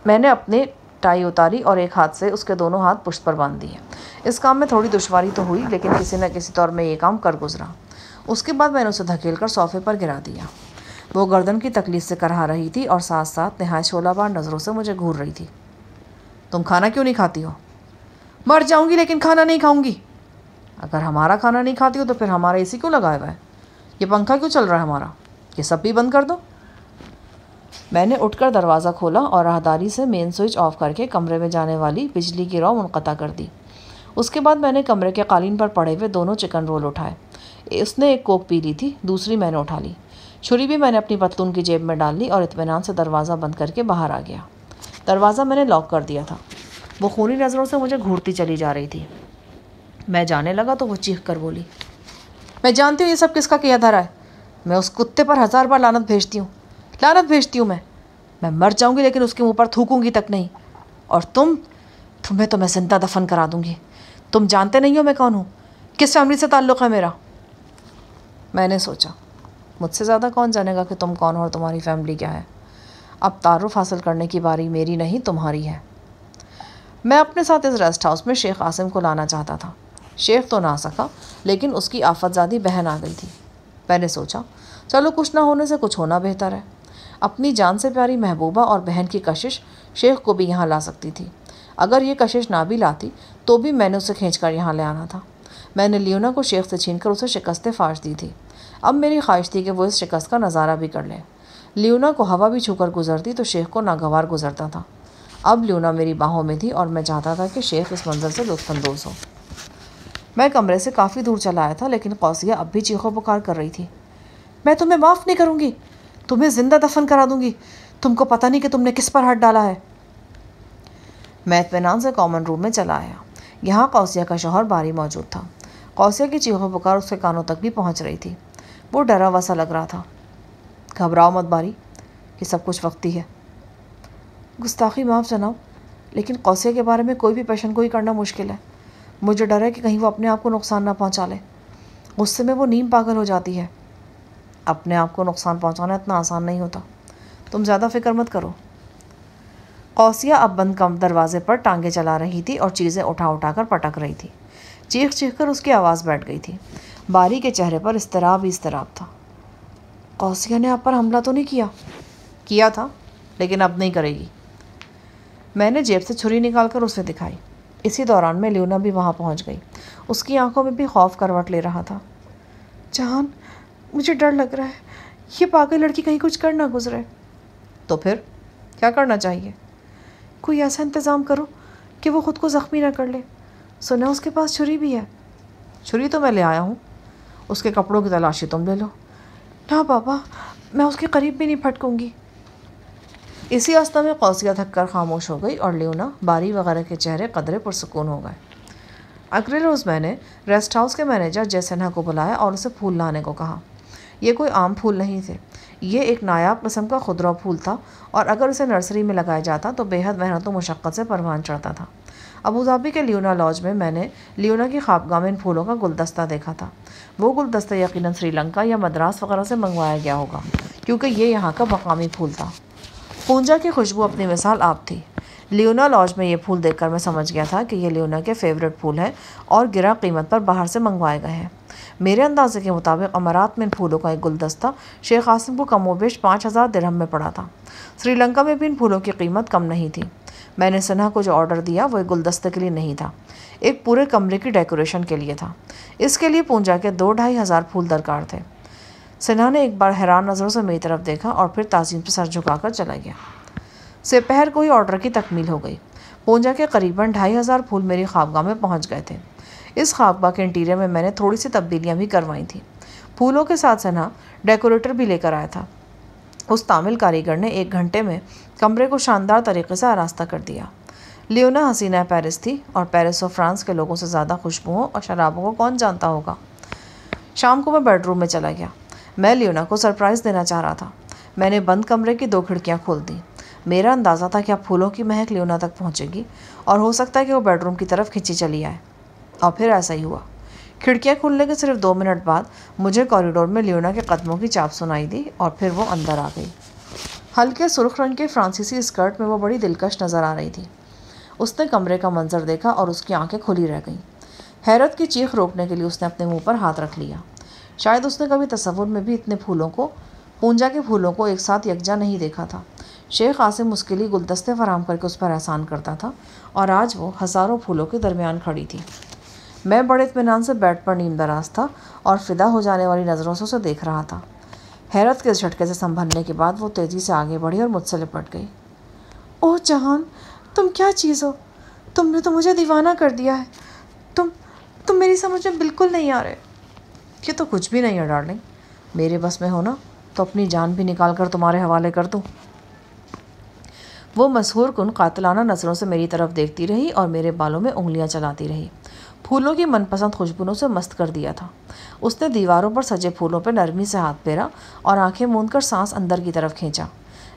मैंने अपने टाई उतारी और एक हाथ से उसके दोनों हाथ पुष्ट पर बांध दिए इस काम में थोड़ी दुश्वारी तो हुई लेकिन किसी न किसी तौर में ये काम कर गुजरा उसके बाद मैंने उसे धकेल कर सोफे पर गिरा दिया वो गर्दन की तकलीफ से करहा रही थी और साथ साथ नहाय बार नज़रों से मुझे घूर रही थी तुम खाना क्यों नहीं खाती हो मर जाऊंगी लेकिन खाना नहीं खाऊंगी अगर हमारा खाना नहीं खाती हो तो फिर हमारा ए क्यों लगाया हुआ है ये पंखा क्यों चल रहा है हमारा ये सब भी बंद कर दो मैंने उठकर दरवाज़ा खोला और राहदारी से मेन स्विच ऑफ करके कमरे में जाने वाली बिजली की रॉ मुनक़ा कर दी उसके बाद मैंने कमरे के कालीन पर पड़े हुए दोनों चिकन रोल उठाए उसने एक कोक पी ली थी दूसरी मैंने उठा ली छुरी भी मैंने अपनी पतलून की जेब में डाल ली और इतमान से दरवाज़ा बंद करके बाहर आ गया दरवाज़ा मैंने लॉक कर दिया था वो खूनी नज़रों से मुझे घूरती चली जा रही थी मैं जाने लगा तो वो चीख कर बोली मैं जानती हूँ ये सब किसका किया धरा है मैं उस कुत्ते पर हज़ार बार लानत भेजती हूँ लानत भेजती हूँ मैं मैं मर जाऊँगी लेकिन उसके मुँह पर थूकूंगी तक नहीं और तुम तुम्हें तो मैं जिंदा दफन करा दूँगी तुम जानते नहीं हो मैं कौन हूँ किस फैमिली से ताल्लुक़ है मेरा मैंने सोचा मुझसे ज़्यादा कौन जानेगा कि तुम कौन हो और तुम्हारी फैमिली क्या है अब तारुफ हासिल करने की बारी मेरी नहीं तुम्हारी है मैं अपने साथ इस रेस्ट हाउस में शेख आसिम को लाना चाहता था शेख तो ना सका लेकिन उसकी आफतजादी बहन आ गई थी मैंने सोचा चलो कुछ ना होने से कुछ होना बेहतर है अपनी जान से प्यारी महबूबा और बहन की कशिश शेख को भी यहाँ ला सकती थी अगर ये कशिश ना भी लाती तो भी मैंने उसे खींच कर यहाँ ले आना था मैंने लियोना को शेख से छीन कर उसे शिकस्त फाश दी थी अब मेरी ख्वाहिश थी कि वो इस शिकस्त का नज़ारा भी कर लें लियोना को हवा भी छूकर गुजरती तो शेख को नागवार गुजरता था अब लियोना मेरी बाहों में थी और मैं चाहता था कि शेख इस मंजर से लुफानंदोज हो मैं कमरे से काफ़ी दूर चला आया था लेकिन कौसिया अब भी चीखों पुकार कर रही थी मैं तुम्हें माफ़ नहीं करूँगी तुम्हें ज़िंदा दफन करा दूंगी तुमको पता नहीं कि तुमने किस पर हाथ डाला है मैं इतमान से कॉमन रूम में चला आया यहाँ कौसिया का शोहर बारी मौजूद था कौसिया की चीखों पुकार उसके कानों तक भी पहुँच रही थी वो डरा हुआ सा लग रहा था घबराओ मत बारी कि सब कुछ वक्ती है गुस्ताखी माफ जनाओ लेकिन कौसिया के बारे में कोई भी पेशन गोई करना मुश्किल है मुझे डर है कि कहीं वो अपने आप को नुकसान ना पहुँचा ले गुस्से में वो नीम पागल हो जाती है अपने आप को नुकसान पहुंचाना इतना आसान नहीं होता तुम ज़्यादा फिक्र मत करो कौसिया अब बंद कम दरवाजे पर टांगे चला रही थी और चीज़ें उठा उठा कर पटक रही थी चीख चीख कर उसकी आवाज़ बैठ गई थी बारी के चेहरे पर इसतराब ही इसतराब था कौसिया ने आप पर हमला तो नहीं किया किया था लेकिन अब नहीं करेगी मैंने जेब से छुरी निकाल कर उसे दिखाई इसी दौरान मैं ल्यूना भी वहाँ पहुँच गई उसकी आंखों में भी खौफ करवट ले रहा था जहान मुझे डर लग रहा है ये पागल लड़की कहीं कुछ कर ना गुजरे तो फिर क्या करना चाहिए कोई ऐसा इंतज़ाम करो कि वो ख़ुद को ज़ख्मी ना कर ले सुना उसके पास छुरी भी है छुरी तो मैं ले आया हूँ उसके कपड़ों की तलाशी तुम ले लो ना बाबा मैं उसके करीब भी नहीं फटकूँगी इसी आस्था में कौसिया थक कर खामोश हो गई और लियोना बारी वगैरह के चेहरे कदरे पुरसकून हो गए अगले रोज़ मैंने रेस्ट हाउस के मैनेजर जयसन्हा को बुलाया और उसे फूल लाने को कहा ये कोई आम फूल नहीं थे ये एक नायाब कस्म का खुदरा फूल था और अगर उसे नर्सरी में लगाया जाता तो बेहद मेहनत व मशक्क़त से परवान चढ़ता था अबू धाबी के लियोना लॉज में मैंने लियोना की खाबगाह में इन फूलों का गुलदस्ता देखा था वो गुलदस्ता यकीनन श्रीलंका या मद्रास वगैरह से मंगवाया गया होगा क्योंकि ये यहाँ का मकामी फूल था पूंजा की खुशबू अपनी मिसाल आप थी लियोना लॉज में ये फूल देखकर मैं समझ गया था कि ये लियोना के फेवरेट फूल हैं और गिरा कीमत पर बाहर से मंगवाए गए हैं मेरे अंदाजे के मुताबिक अमारात में इन फूलों का एक गुलदस्ता शेख आसिम को कमो बेश पाँच हज़ार दिरहम में पड़ा था श्रीलंका में भी इन फूलों की कीमत कम नहीं थी मैंने सन्हा को जो ऑर्डर दिया वो एक गुलदस्ते के लिए नहीं था एक पूरे कमरे की डेकोरेशन के लिए था इसके लिए पूंजा के दो ढाई हज़ार फूल दरकार थे सिन्हा ने एक बार हैरान नज़रों से मेरी तरफ देखा और फिर ताजीम पर सर झुकाकर चला गया सपहर को ही ऑर्डर की तकमील हो गई पूंजा के करीबन ढाई हज़ार फूल मेरी खाबगाह में पहुँच गए थे इस खाकबा के इंटीरियर में मैंने थोड़ी सी तब्दीलियाँ भी करवाई थी फूलों के साथ सना डेकोरेटर भी लेकर आया था उस तामिल कारीगर ने एक घंटे में कमरे को शानदार तरीके से आरास्ता कर दिया लियोना हसीना पेरिस थी और पेरिस और फ्रांस के लोगों से ज़्यादा खुशबुओं और शराबों को कौन जानता होगा शाम को मैं बेडरूम में चला गया मैं लियोना को सरप्राइज़ देना चाह रहा था मैंने बंद कमरे की दो खिड़कियाँ खोल दी मेरा अंदाज़ा था कि अब फूलों की महक लियोना तक पहुँचेगी और हो सकता है कि वो बेडरूम की तरफ खिंची चली आए और फिर ऐसा ही हुआ खिड़कियाँ खुलने के सिर्फ दो मिनट बाद मुझे कॉरिडोर में लियोना के कदमों की चाप सुनाई दी और फिर वो अंदर आ गई हल्के सुर्ख रंग के फ्रांसीसी स्कर्ट में वो बड़ी दिलकश नज़र आ रही थी उसने कमरे का मंजर देखा और उसकी आंखें खुली रह गईं हैरत की चीख रोकने के लिए उसने अपने मुंह पर हाथ रख लिया शायद उसने कभी तस्वुर में भी इतने फूलों को पूंजा के फूलों को एक साथ यकजा नहीं देखा था शेख आसिम उसके लिए गुलदस्ते फराम करके उस पर एहसान करता था और आज वो हज़ारों फूलों के दरमियान खड़ी थी मैं बड़े इतमान से बेड पर नींद दराज था और फिदा हो जाने वाली नज़रों से उसे देख रहा था हैरत के झटके से संभलने के बाद वो तेज़ी से आगे बढ़ी और मुझसे लिपट गई ओह जहान तुम क्या चीज़ हो तुमने तो मुझे दीवाना कर दिया है तुम तुम मेरी समझ में बिल्कुल नहीं आ रहे ये तो कुछ भी नहीं है डार्लिंग मेरे बस में हो ना तो अपनी जान भी निकाल कर तुम्हारे हवाले कर दूँ वो मशहूर कन कातलाना नज़रों से मेरी तरफ़ देखती रही और मेरे बालों में उंगलियां चलाती रही फूलों की मनपसंद खुशबुओं से मस्त कर दिया था उसने दीवारों पर सजे फूलों पर नरमी से हाथ फेरा और आंखें मूंद कर सांस अंदर की तरफ खींचा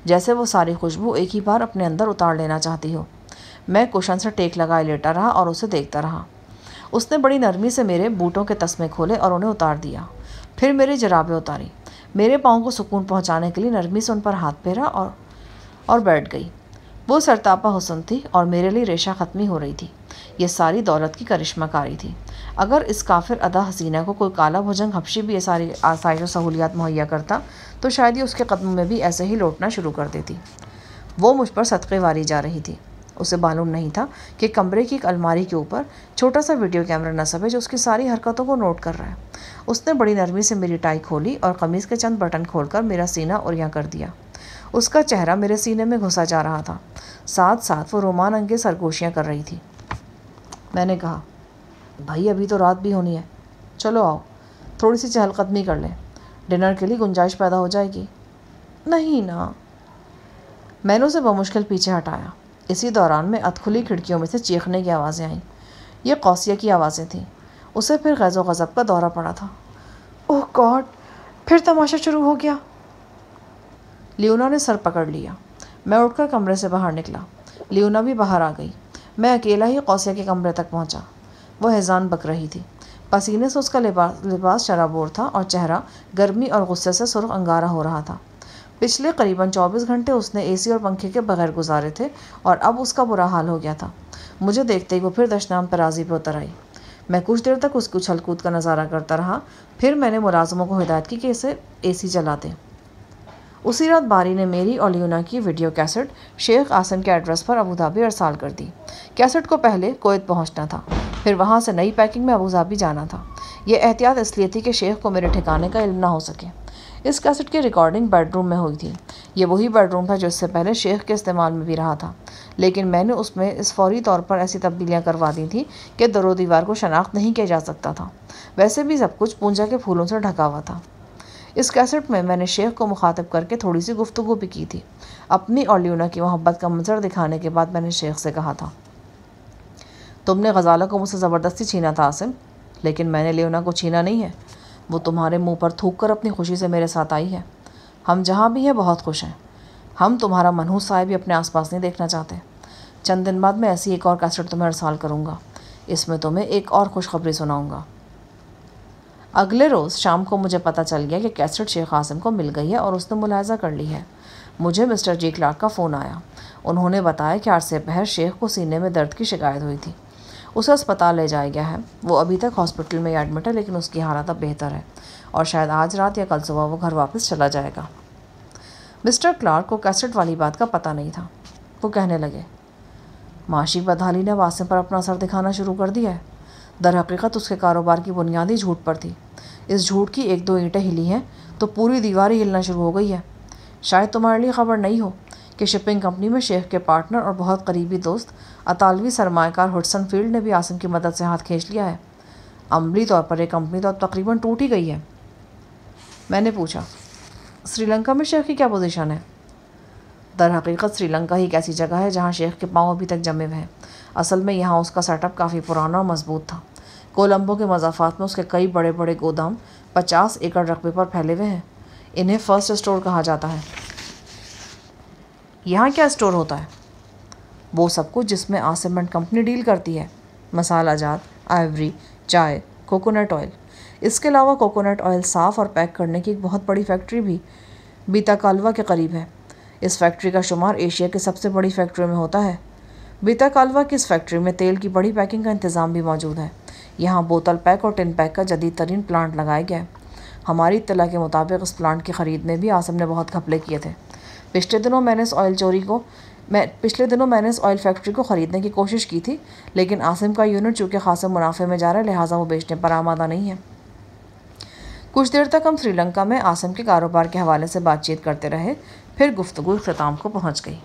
जैसे वो सारी खुशबू एक ही बार अपने अंदर उतार लेना चाहती हो मैं कुशन से टेक लगाए लेटा रहा और उसे देखता रहा उसने बड़ी नरमी से मेरे बूटों के तस्मे खोले और उन्हें उतार दिया फिर मेरी जराबें उतारी मेरे पाँव को सुकून पहुँचाने के लिए नरमी से उन पर हाथ फेरा और और बैठ गई वो सरतापा हुसन थी और मेरे लिए रेशा ख़त्मी हो रही थी ये सारी दौलत की करिश्माकारी थी अगर इस काफिर अदा हसीना को कोई काला भुजंग हफशी भी ये सारी आसाइश और सहूलियात मुहैया करता तो शायद ये उसके कदमों में भी ऐसे ही लौटना शुरू कर देती वो मुझ पर सदक़े वारी जा रही थी उसे मालूम नहीं था कि कमरे की एक अलमारी के ऊपर छोटा सा वीडियो कैमरा नसब है जो उसकी सारी हरकतों को नोट कर रहा है उसने बड़ी नरमी से मेरी टाई खोली और कमीज़ के चंद बटन खोलकर मेरा सीना यहाँ कर दिया उसका चेहरा मेरे सीने में घुसा जा रहा था साथ साथ वो रोमान अंगे सरगोशियाँ कर रही थी मैंने कहा भाई अभी तो रात भी होनी है चलो आओ थोड़ी सी चहलकदमी कर लें डिनर के लिए गुंजाइश पैदा हो जाएगी नहीं ना मैंने उसे बमुश्किल पीछे हटाया इसी दौरान में खुली खिड़कियों में से चीखने की आवाज़ें आईं ये कौसिया की आवाज़ें थीं उसे फिर गैज़ो गज़ब का दौरा पड़ा था ओह गॉड फिर तमाशा शुरू हो गया लियोना ने सर पकड़ लिया मैं उठकर कमरे से बाहर निकला लियोना भी बाहर आ गई मैं अकेला ही कौसिया के कमरे तक पहुंचा। वो हैजान बक रही थी पसीने से उसका लिबास लिबास शराबोर था और चेहरा गर्मी और गुस्से से सुर्ख अंगारा हो रहा था पिछले करीबन 24 घंटे उसने एसी और पंखे के बगैर गुजारे थे और अब उसका बुरा हाल हो गया था मुझे देखते ही वो फिर दशनाम पर राजी पर उतर आई मैं कुछ देर तक उसकी उछल कूद का नज़ारा करता रहा फिर मैंने मुलाजमों को हिदायत की कि इसे सी चला दें उसी रात बारी ने मेरी और लियोना की वीडियो कैसेट शेख आसन के एड्रेस पर अबूधाबी अरसाल कर दी कैसेट को पहले कोयत पहुंचना था फिर वहां से नई पैकिंग में अबूधाबी जाना था यह एहतियात इसलिए थी कि शेख को मेरे ठिकाने का इल्म ना हो सके इस कैसेट की रिकॉर्डिंग बेडरूम में हुई थी ये वही बेडरूम था जो इससे पहले शेख के इस्तेमाल में भी रहा था लेकिन मैंने उसमें इस फौरी तौर पर ऐसी तब्दीलियाँ करवा दी थी कि दरो दीवार को शनाख्त नहीं किया जा सकता था वैसे भी सब कुछ पूंजा के फूलों से ढका हुआ था इस कैसेट में मैंने शेख को मुखातब करके थोड़ी सी गुफ्तु भी की थी अपनी और ल्यूना की मोहब्बत का मंजर दिखाने के बाद मैंने शेख से कहा था तुमने गजाला को मुझसे ज़बरदस्ती छीना था आसिम लेकिन मैंने ल्यूना को छीना नहीं है वो तुम्हारे मुंह पर थूक कर अपनी खुशी से मेरे साथ आई है हम जहाँ भी हैं बहुत खुश हैं हम तुम्हारा मनहूस साहब भी अपने आसपास नहीं देखना चाहते चंद दिन बाद मैं ऐसी एक और कैसेट तुम्हें अरसाल करूँगा इसमें तुम्हें एक और खुशखबरी सुनाऊँगा अगले रोज़ शाम को मुझे पता चल गया कि कैसेट शेख आसम को मिल गई है और उसने मुलाजा कर ली है मुझे मिस्टर जी क्लार्क का फ़ोन आया उन्होंने बताया कि आज से पहर शेख को सीने में दर्द की शिकायत हुई थी उसे अस्पताल ले जाया गया है वो अभी तक हॉस्पिटल में एडमिट है लेकिन उसकी हालत अब बेहतर है और शायद आज रात या कल सुबह वो घर वापस चला जाएगा मिस्टर क्लार्क को कैसेट वाली बात का पता नहीं था वो कहने लगे माशी बदहाली ने वासिम पर अपना असर दिखाना शुरू कर दिया है दर हकीकत उसके कारोबार की बुनियादी झूठ पर थी इस झूठ की एक दो ईंटें हिली हैं तो पूरी दीवार ही हिलना शुरू हो गई है शायद तुम्हारे लिए खबर नहीं हो कि शिपिंग कंपनी में शेख के पार्टनर और बहुत करीबी दोस्त अतालवी सरमाकार हुडसन फील्ड ने भी आसिम की मदद से हाथ खींच लिया है अमली तौर पर यह कंपनी तो अब तकरीबन टूट ही गई है मैंने पूछा श्रीलंका में शेख की क्या पोजीशन है दर हकीकत श्रीलंका ही एक ऐसी जगह है जहाँ शेख के पाँव अभी तक जमे हुए हैं असल में यहाँ उसका सेटअप काफ़ी पुराना और मजबूत था कोलंबो के मजाफात में उसके कई बड़े बड़े गोदाम पचास एकड़ रकबे पर फैले हुए हैं इन्हें फ़र्स्ट स्टोर कहा जाता है यहाँ क्या स्टोर होता है वो सब कुछ जिसमें आसमेंट कंपनी डील करती है मसाला जात आइवरी चाय कोकोनट ऑयल इसके अलावा कोकोनट ऑयल साफ़ और पैक करने की एक बहुत बड़ी फैक्ट्री भी बीता कालवा के करीब है इस फैक्ट्री का शुमार एशिया की सबसे बड़ी फैक्ट्री में होता है बीता कालवा की इस फैक्ट्री में तेल की बड़ी पैकिंग का इंतज़ाम भी मौजूद है यहाँ बोतल पैक और टिन पैक का जदीद तरीन प्लांट लगाया गया है हमारी इतला के मुताबिक इस प्लांट की ख़रीद में भी आसम ने बहुत घपले किए थे पिछले दिनों मैंने इस ऑयल चोरी को मैं पिछले दिनों मैंने इस ऑयल फैक्ट्री को ख़रीदने की कोशिश की थी लेकिन आसिम का यूनिट चूँकि खासा मुनाफे में जा रहा है लिहाजा वो बेचने पर आमादा नहीं है कुछ देर तक हम श्रीलंका में आसम के कारोबार के हवाले से बातचीत करते रहे फिर गुफ्तु अख्ताम को पहुँच गई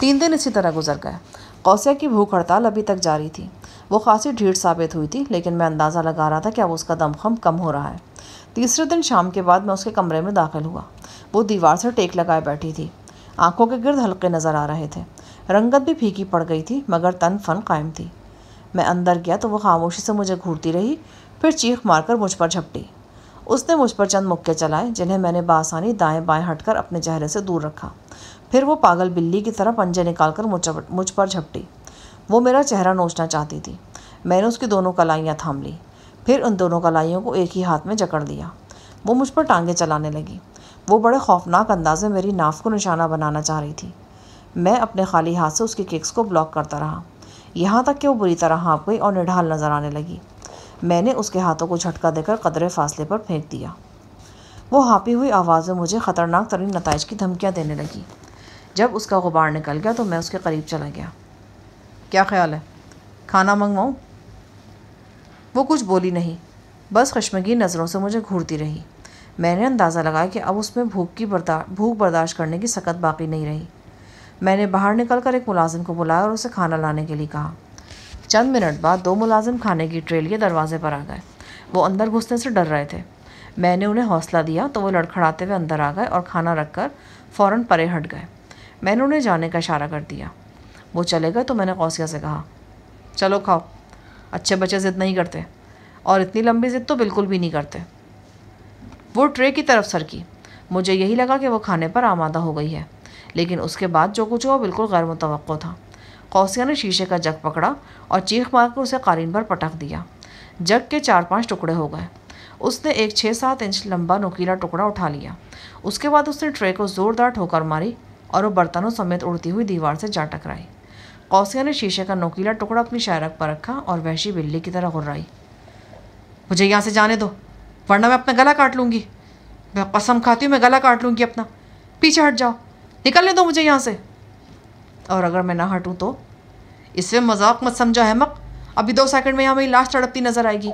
तीन दिन इसी तरह गुजर गए कौसिया की भूख हड़ताल अभी तक जारी थी वो खासी ढीठ साबित हुई थी लेकिन मैं अंदाज़ा लगा रहा था कि अब उसका दमखम कम हो रहा है तीसरे दिन शाम के बाद मैं उसके कमरे में दाखिल हुआ वो दीवार से टेक लगाए बैठी थी आंखों के गिरद हल्के नज़र आ रहे थे रंगत भी फीकी पड़ गई थी मगर तन फन कायम थी मैं अंदर गया तो वह खामोशी से मुझे घूरती रही फिर चीख मारकर मुझ पर झपटी उसने मुझ पर चंद मुक्के चलाए जिन्हें मैंने बासानी दाएं बाएं हटकर अपने चेहरे से दूर रखा फिर वो पागल बिल्ली की तरह पंजे निकालकर मुझ पर झपटी वो मेरा चेहरा नोचना चाहती थी मैंने उसकी दोनों कलाइयाँ थाम ली फिर उन दोनों कलाइयों को एक ही हाथ में जकड़ दिया वो मुझ पर टांगे चलाने लगी वो बड़े खौफनाक अंदाज में मेरी नाफ को निशाना बनाना चाह रही थी मैं अपने खाली हाथ से उसके केक्स को ब्लॉक करता रहा यहाँ तक कि वो बुरी तरह हाँप गई और निढाल नजर आने लगी मैंने उसके हाथों को झटका देकर कदरे फासले पर फेंक दिया वो हाँपी हुई आवाज़ में मुझे ख़तरनाक तरीन नतज की धमकियाँ देने लगी जब उसका गुबार निकल गया तो मैं उसके करीब चला गया क्या ख्याल है खाना मंगवाऊँ वो कुछ बोली नहीं बस खशमगी नज़रों से मुझे घूरती रही मैंने अंदाज़ा लगाया कि अब उसमें भूख की बर्दा भूख बर्दाश्त करने की सकत बाकी नहीं रही मैंने बाहर निकल कर एक मुलाजिम को बुलाया और उसे खाना लाने के लिए कहा चंद मिनट बाद दो मुलाजिम खाने की ट्रे लिए दरवाजे पर आ गए वो अंदर घुसने से डर रहे थे मैंने उन्हें हौसला दिया तो वो लड़खड़ाते हुए अंदर आ गए और खाना रख कर फ़ौर परे हट गए मैंने उन्हें जाने का इशारा कर दिया वो चले गए तो मैंने कौसिया से कहा चलो खाओ अच्छे बच्चे ज़िद नहीं करते और इतनी लंबी ज़िद तो बिल्कुल भी नहीं करते वो ट्रे की तरफ सर की मुझे यही लगा कि वो खाने पर आमादा हो गई है लेकिन उसके बाद जो कुछ हुआ बिल्कुल गैर मुतव था कौसिया ने शीशे का जग पकड़ा और चीख मार कर उसे कालीन पर पटक दिया जग के चार पांच टुकड़े हो गए उसने एक छः सात इंच लंबा नुकीला टुकड़ा उठा लिया उसके बाद उसने ट्रे को ज़ोरदार ठोकर मारी और वो बर्तनों समेत उड़ती हुई दीवार से जा टकराई कौसिया ने शीशे का नोकीला टुकड़ा अपनी शायरक पर रखा और वहशी बिल्ली की तरह घुर्राई मुझे यहाँ से जाने दो वरना मैं अपना गला काट लूँगी मैं कसम खाती हूँ मैं गला काट लूँगी अपना पीछे हट जाओ निकलने दो मुझे यहाँ से और अगर मैं ना हटूँ तो इससे मजाक मत समझो अहमक अभी दो सेकंड में यहाँ मेरी लाश तड़पती नजर आएगी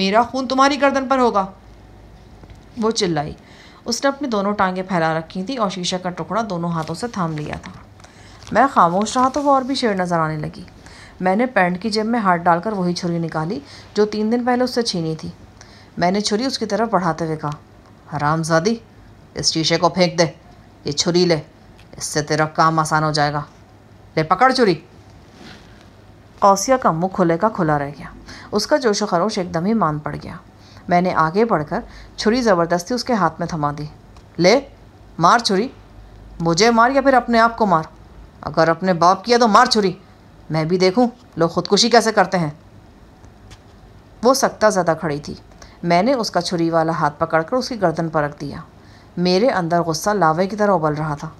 मेरा खून तुम्हारी गर्दन पर होगा वो चिल्लाई उसने अपनी दोनों टांगें फैला रखी थी और शीशे का टुकड़ा दोनों हाथों से थाम लिया था मैं खामोश रहा तो वह और भी शेर नज़र आने लगी मैंने पैंट की जेब में हाथ डालकर वही छुरी निकाली जो तीन दिन पहले उससे छीनी थी मैंने छुरी उसकी तरफ बढ़ाते हुए कहा हरामजादी इस शीशे को फेंक दे ये छुरी ले इससे तेरा काम आसान हो जाएगा ले पकड़ छुरी कौसिया का मुँह खुले का खुला रह गया उसका जोश खरोश एकदम ही मान पड़ गया मैंने आगे बढ़कर छुरी ज़बरदस्ती उसके हाथ में थमा दी ले मार छुरी मुझे मार या फिर अपने आप को मार अगर अपने बाप किया तो मार छुरी मैं भी देखूं लोग खुदकुशी कैसे करते हैं वो सकता ज़्यादा खड़ी थी मैंने उसका छुरी वाला हाथ पकड़कर उसकी गर्दन पर रख दिया मेरे अंदर गुस्सा लावे की तरह उबल रहा था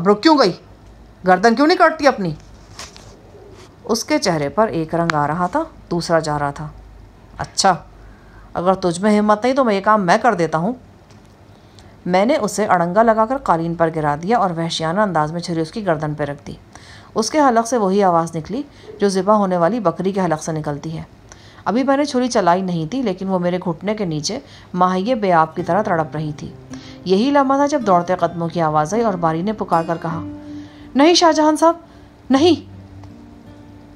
अब रुक क्यों गई गर्दन क्यों नहीं काटती अपनी उसके चेहरे पर एक रंग आ रहा था दूसरा जा रहा था अच्छा अगर तुझ में हिम्मत नहीं तो मैं ये काम मैं कर देता हूँ मैंने उसे अड़ंगा लगाकर कालीन पर गिरा दिया और वहशियाना अंदाज में छुरी उसकी गर्दन पर रख दी उसके हलक से वही आवाज़ निकली जो ज़िबा होने वाली बकरी के हलक से निकलती है अभी मैंने छुरी चलाई नहीं थी लेकिन वो मेरे घुटने के नीचे माहिए बेआब की तरह तड़प रही थी यही लम्हा था जब दौड़ते कदमों की आवाज़ आई और बारी ने पुकार कर कहा नहीं शाहजहान साहब नहीं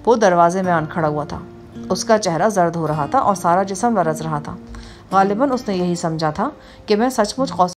वो दरवाजे में आन खड़ा हुआ था उसका चेहरा जर्द हो रहा था और सारा जिसम लरज रहा था गालिबा उसने यही समझा था कि मैं सचमुच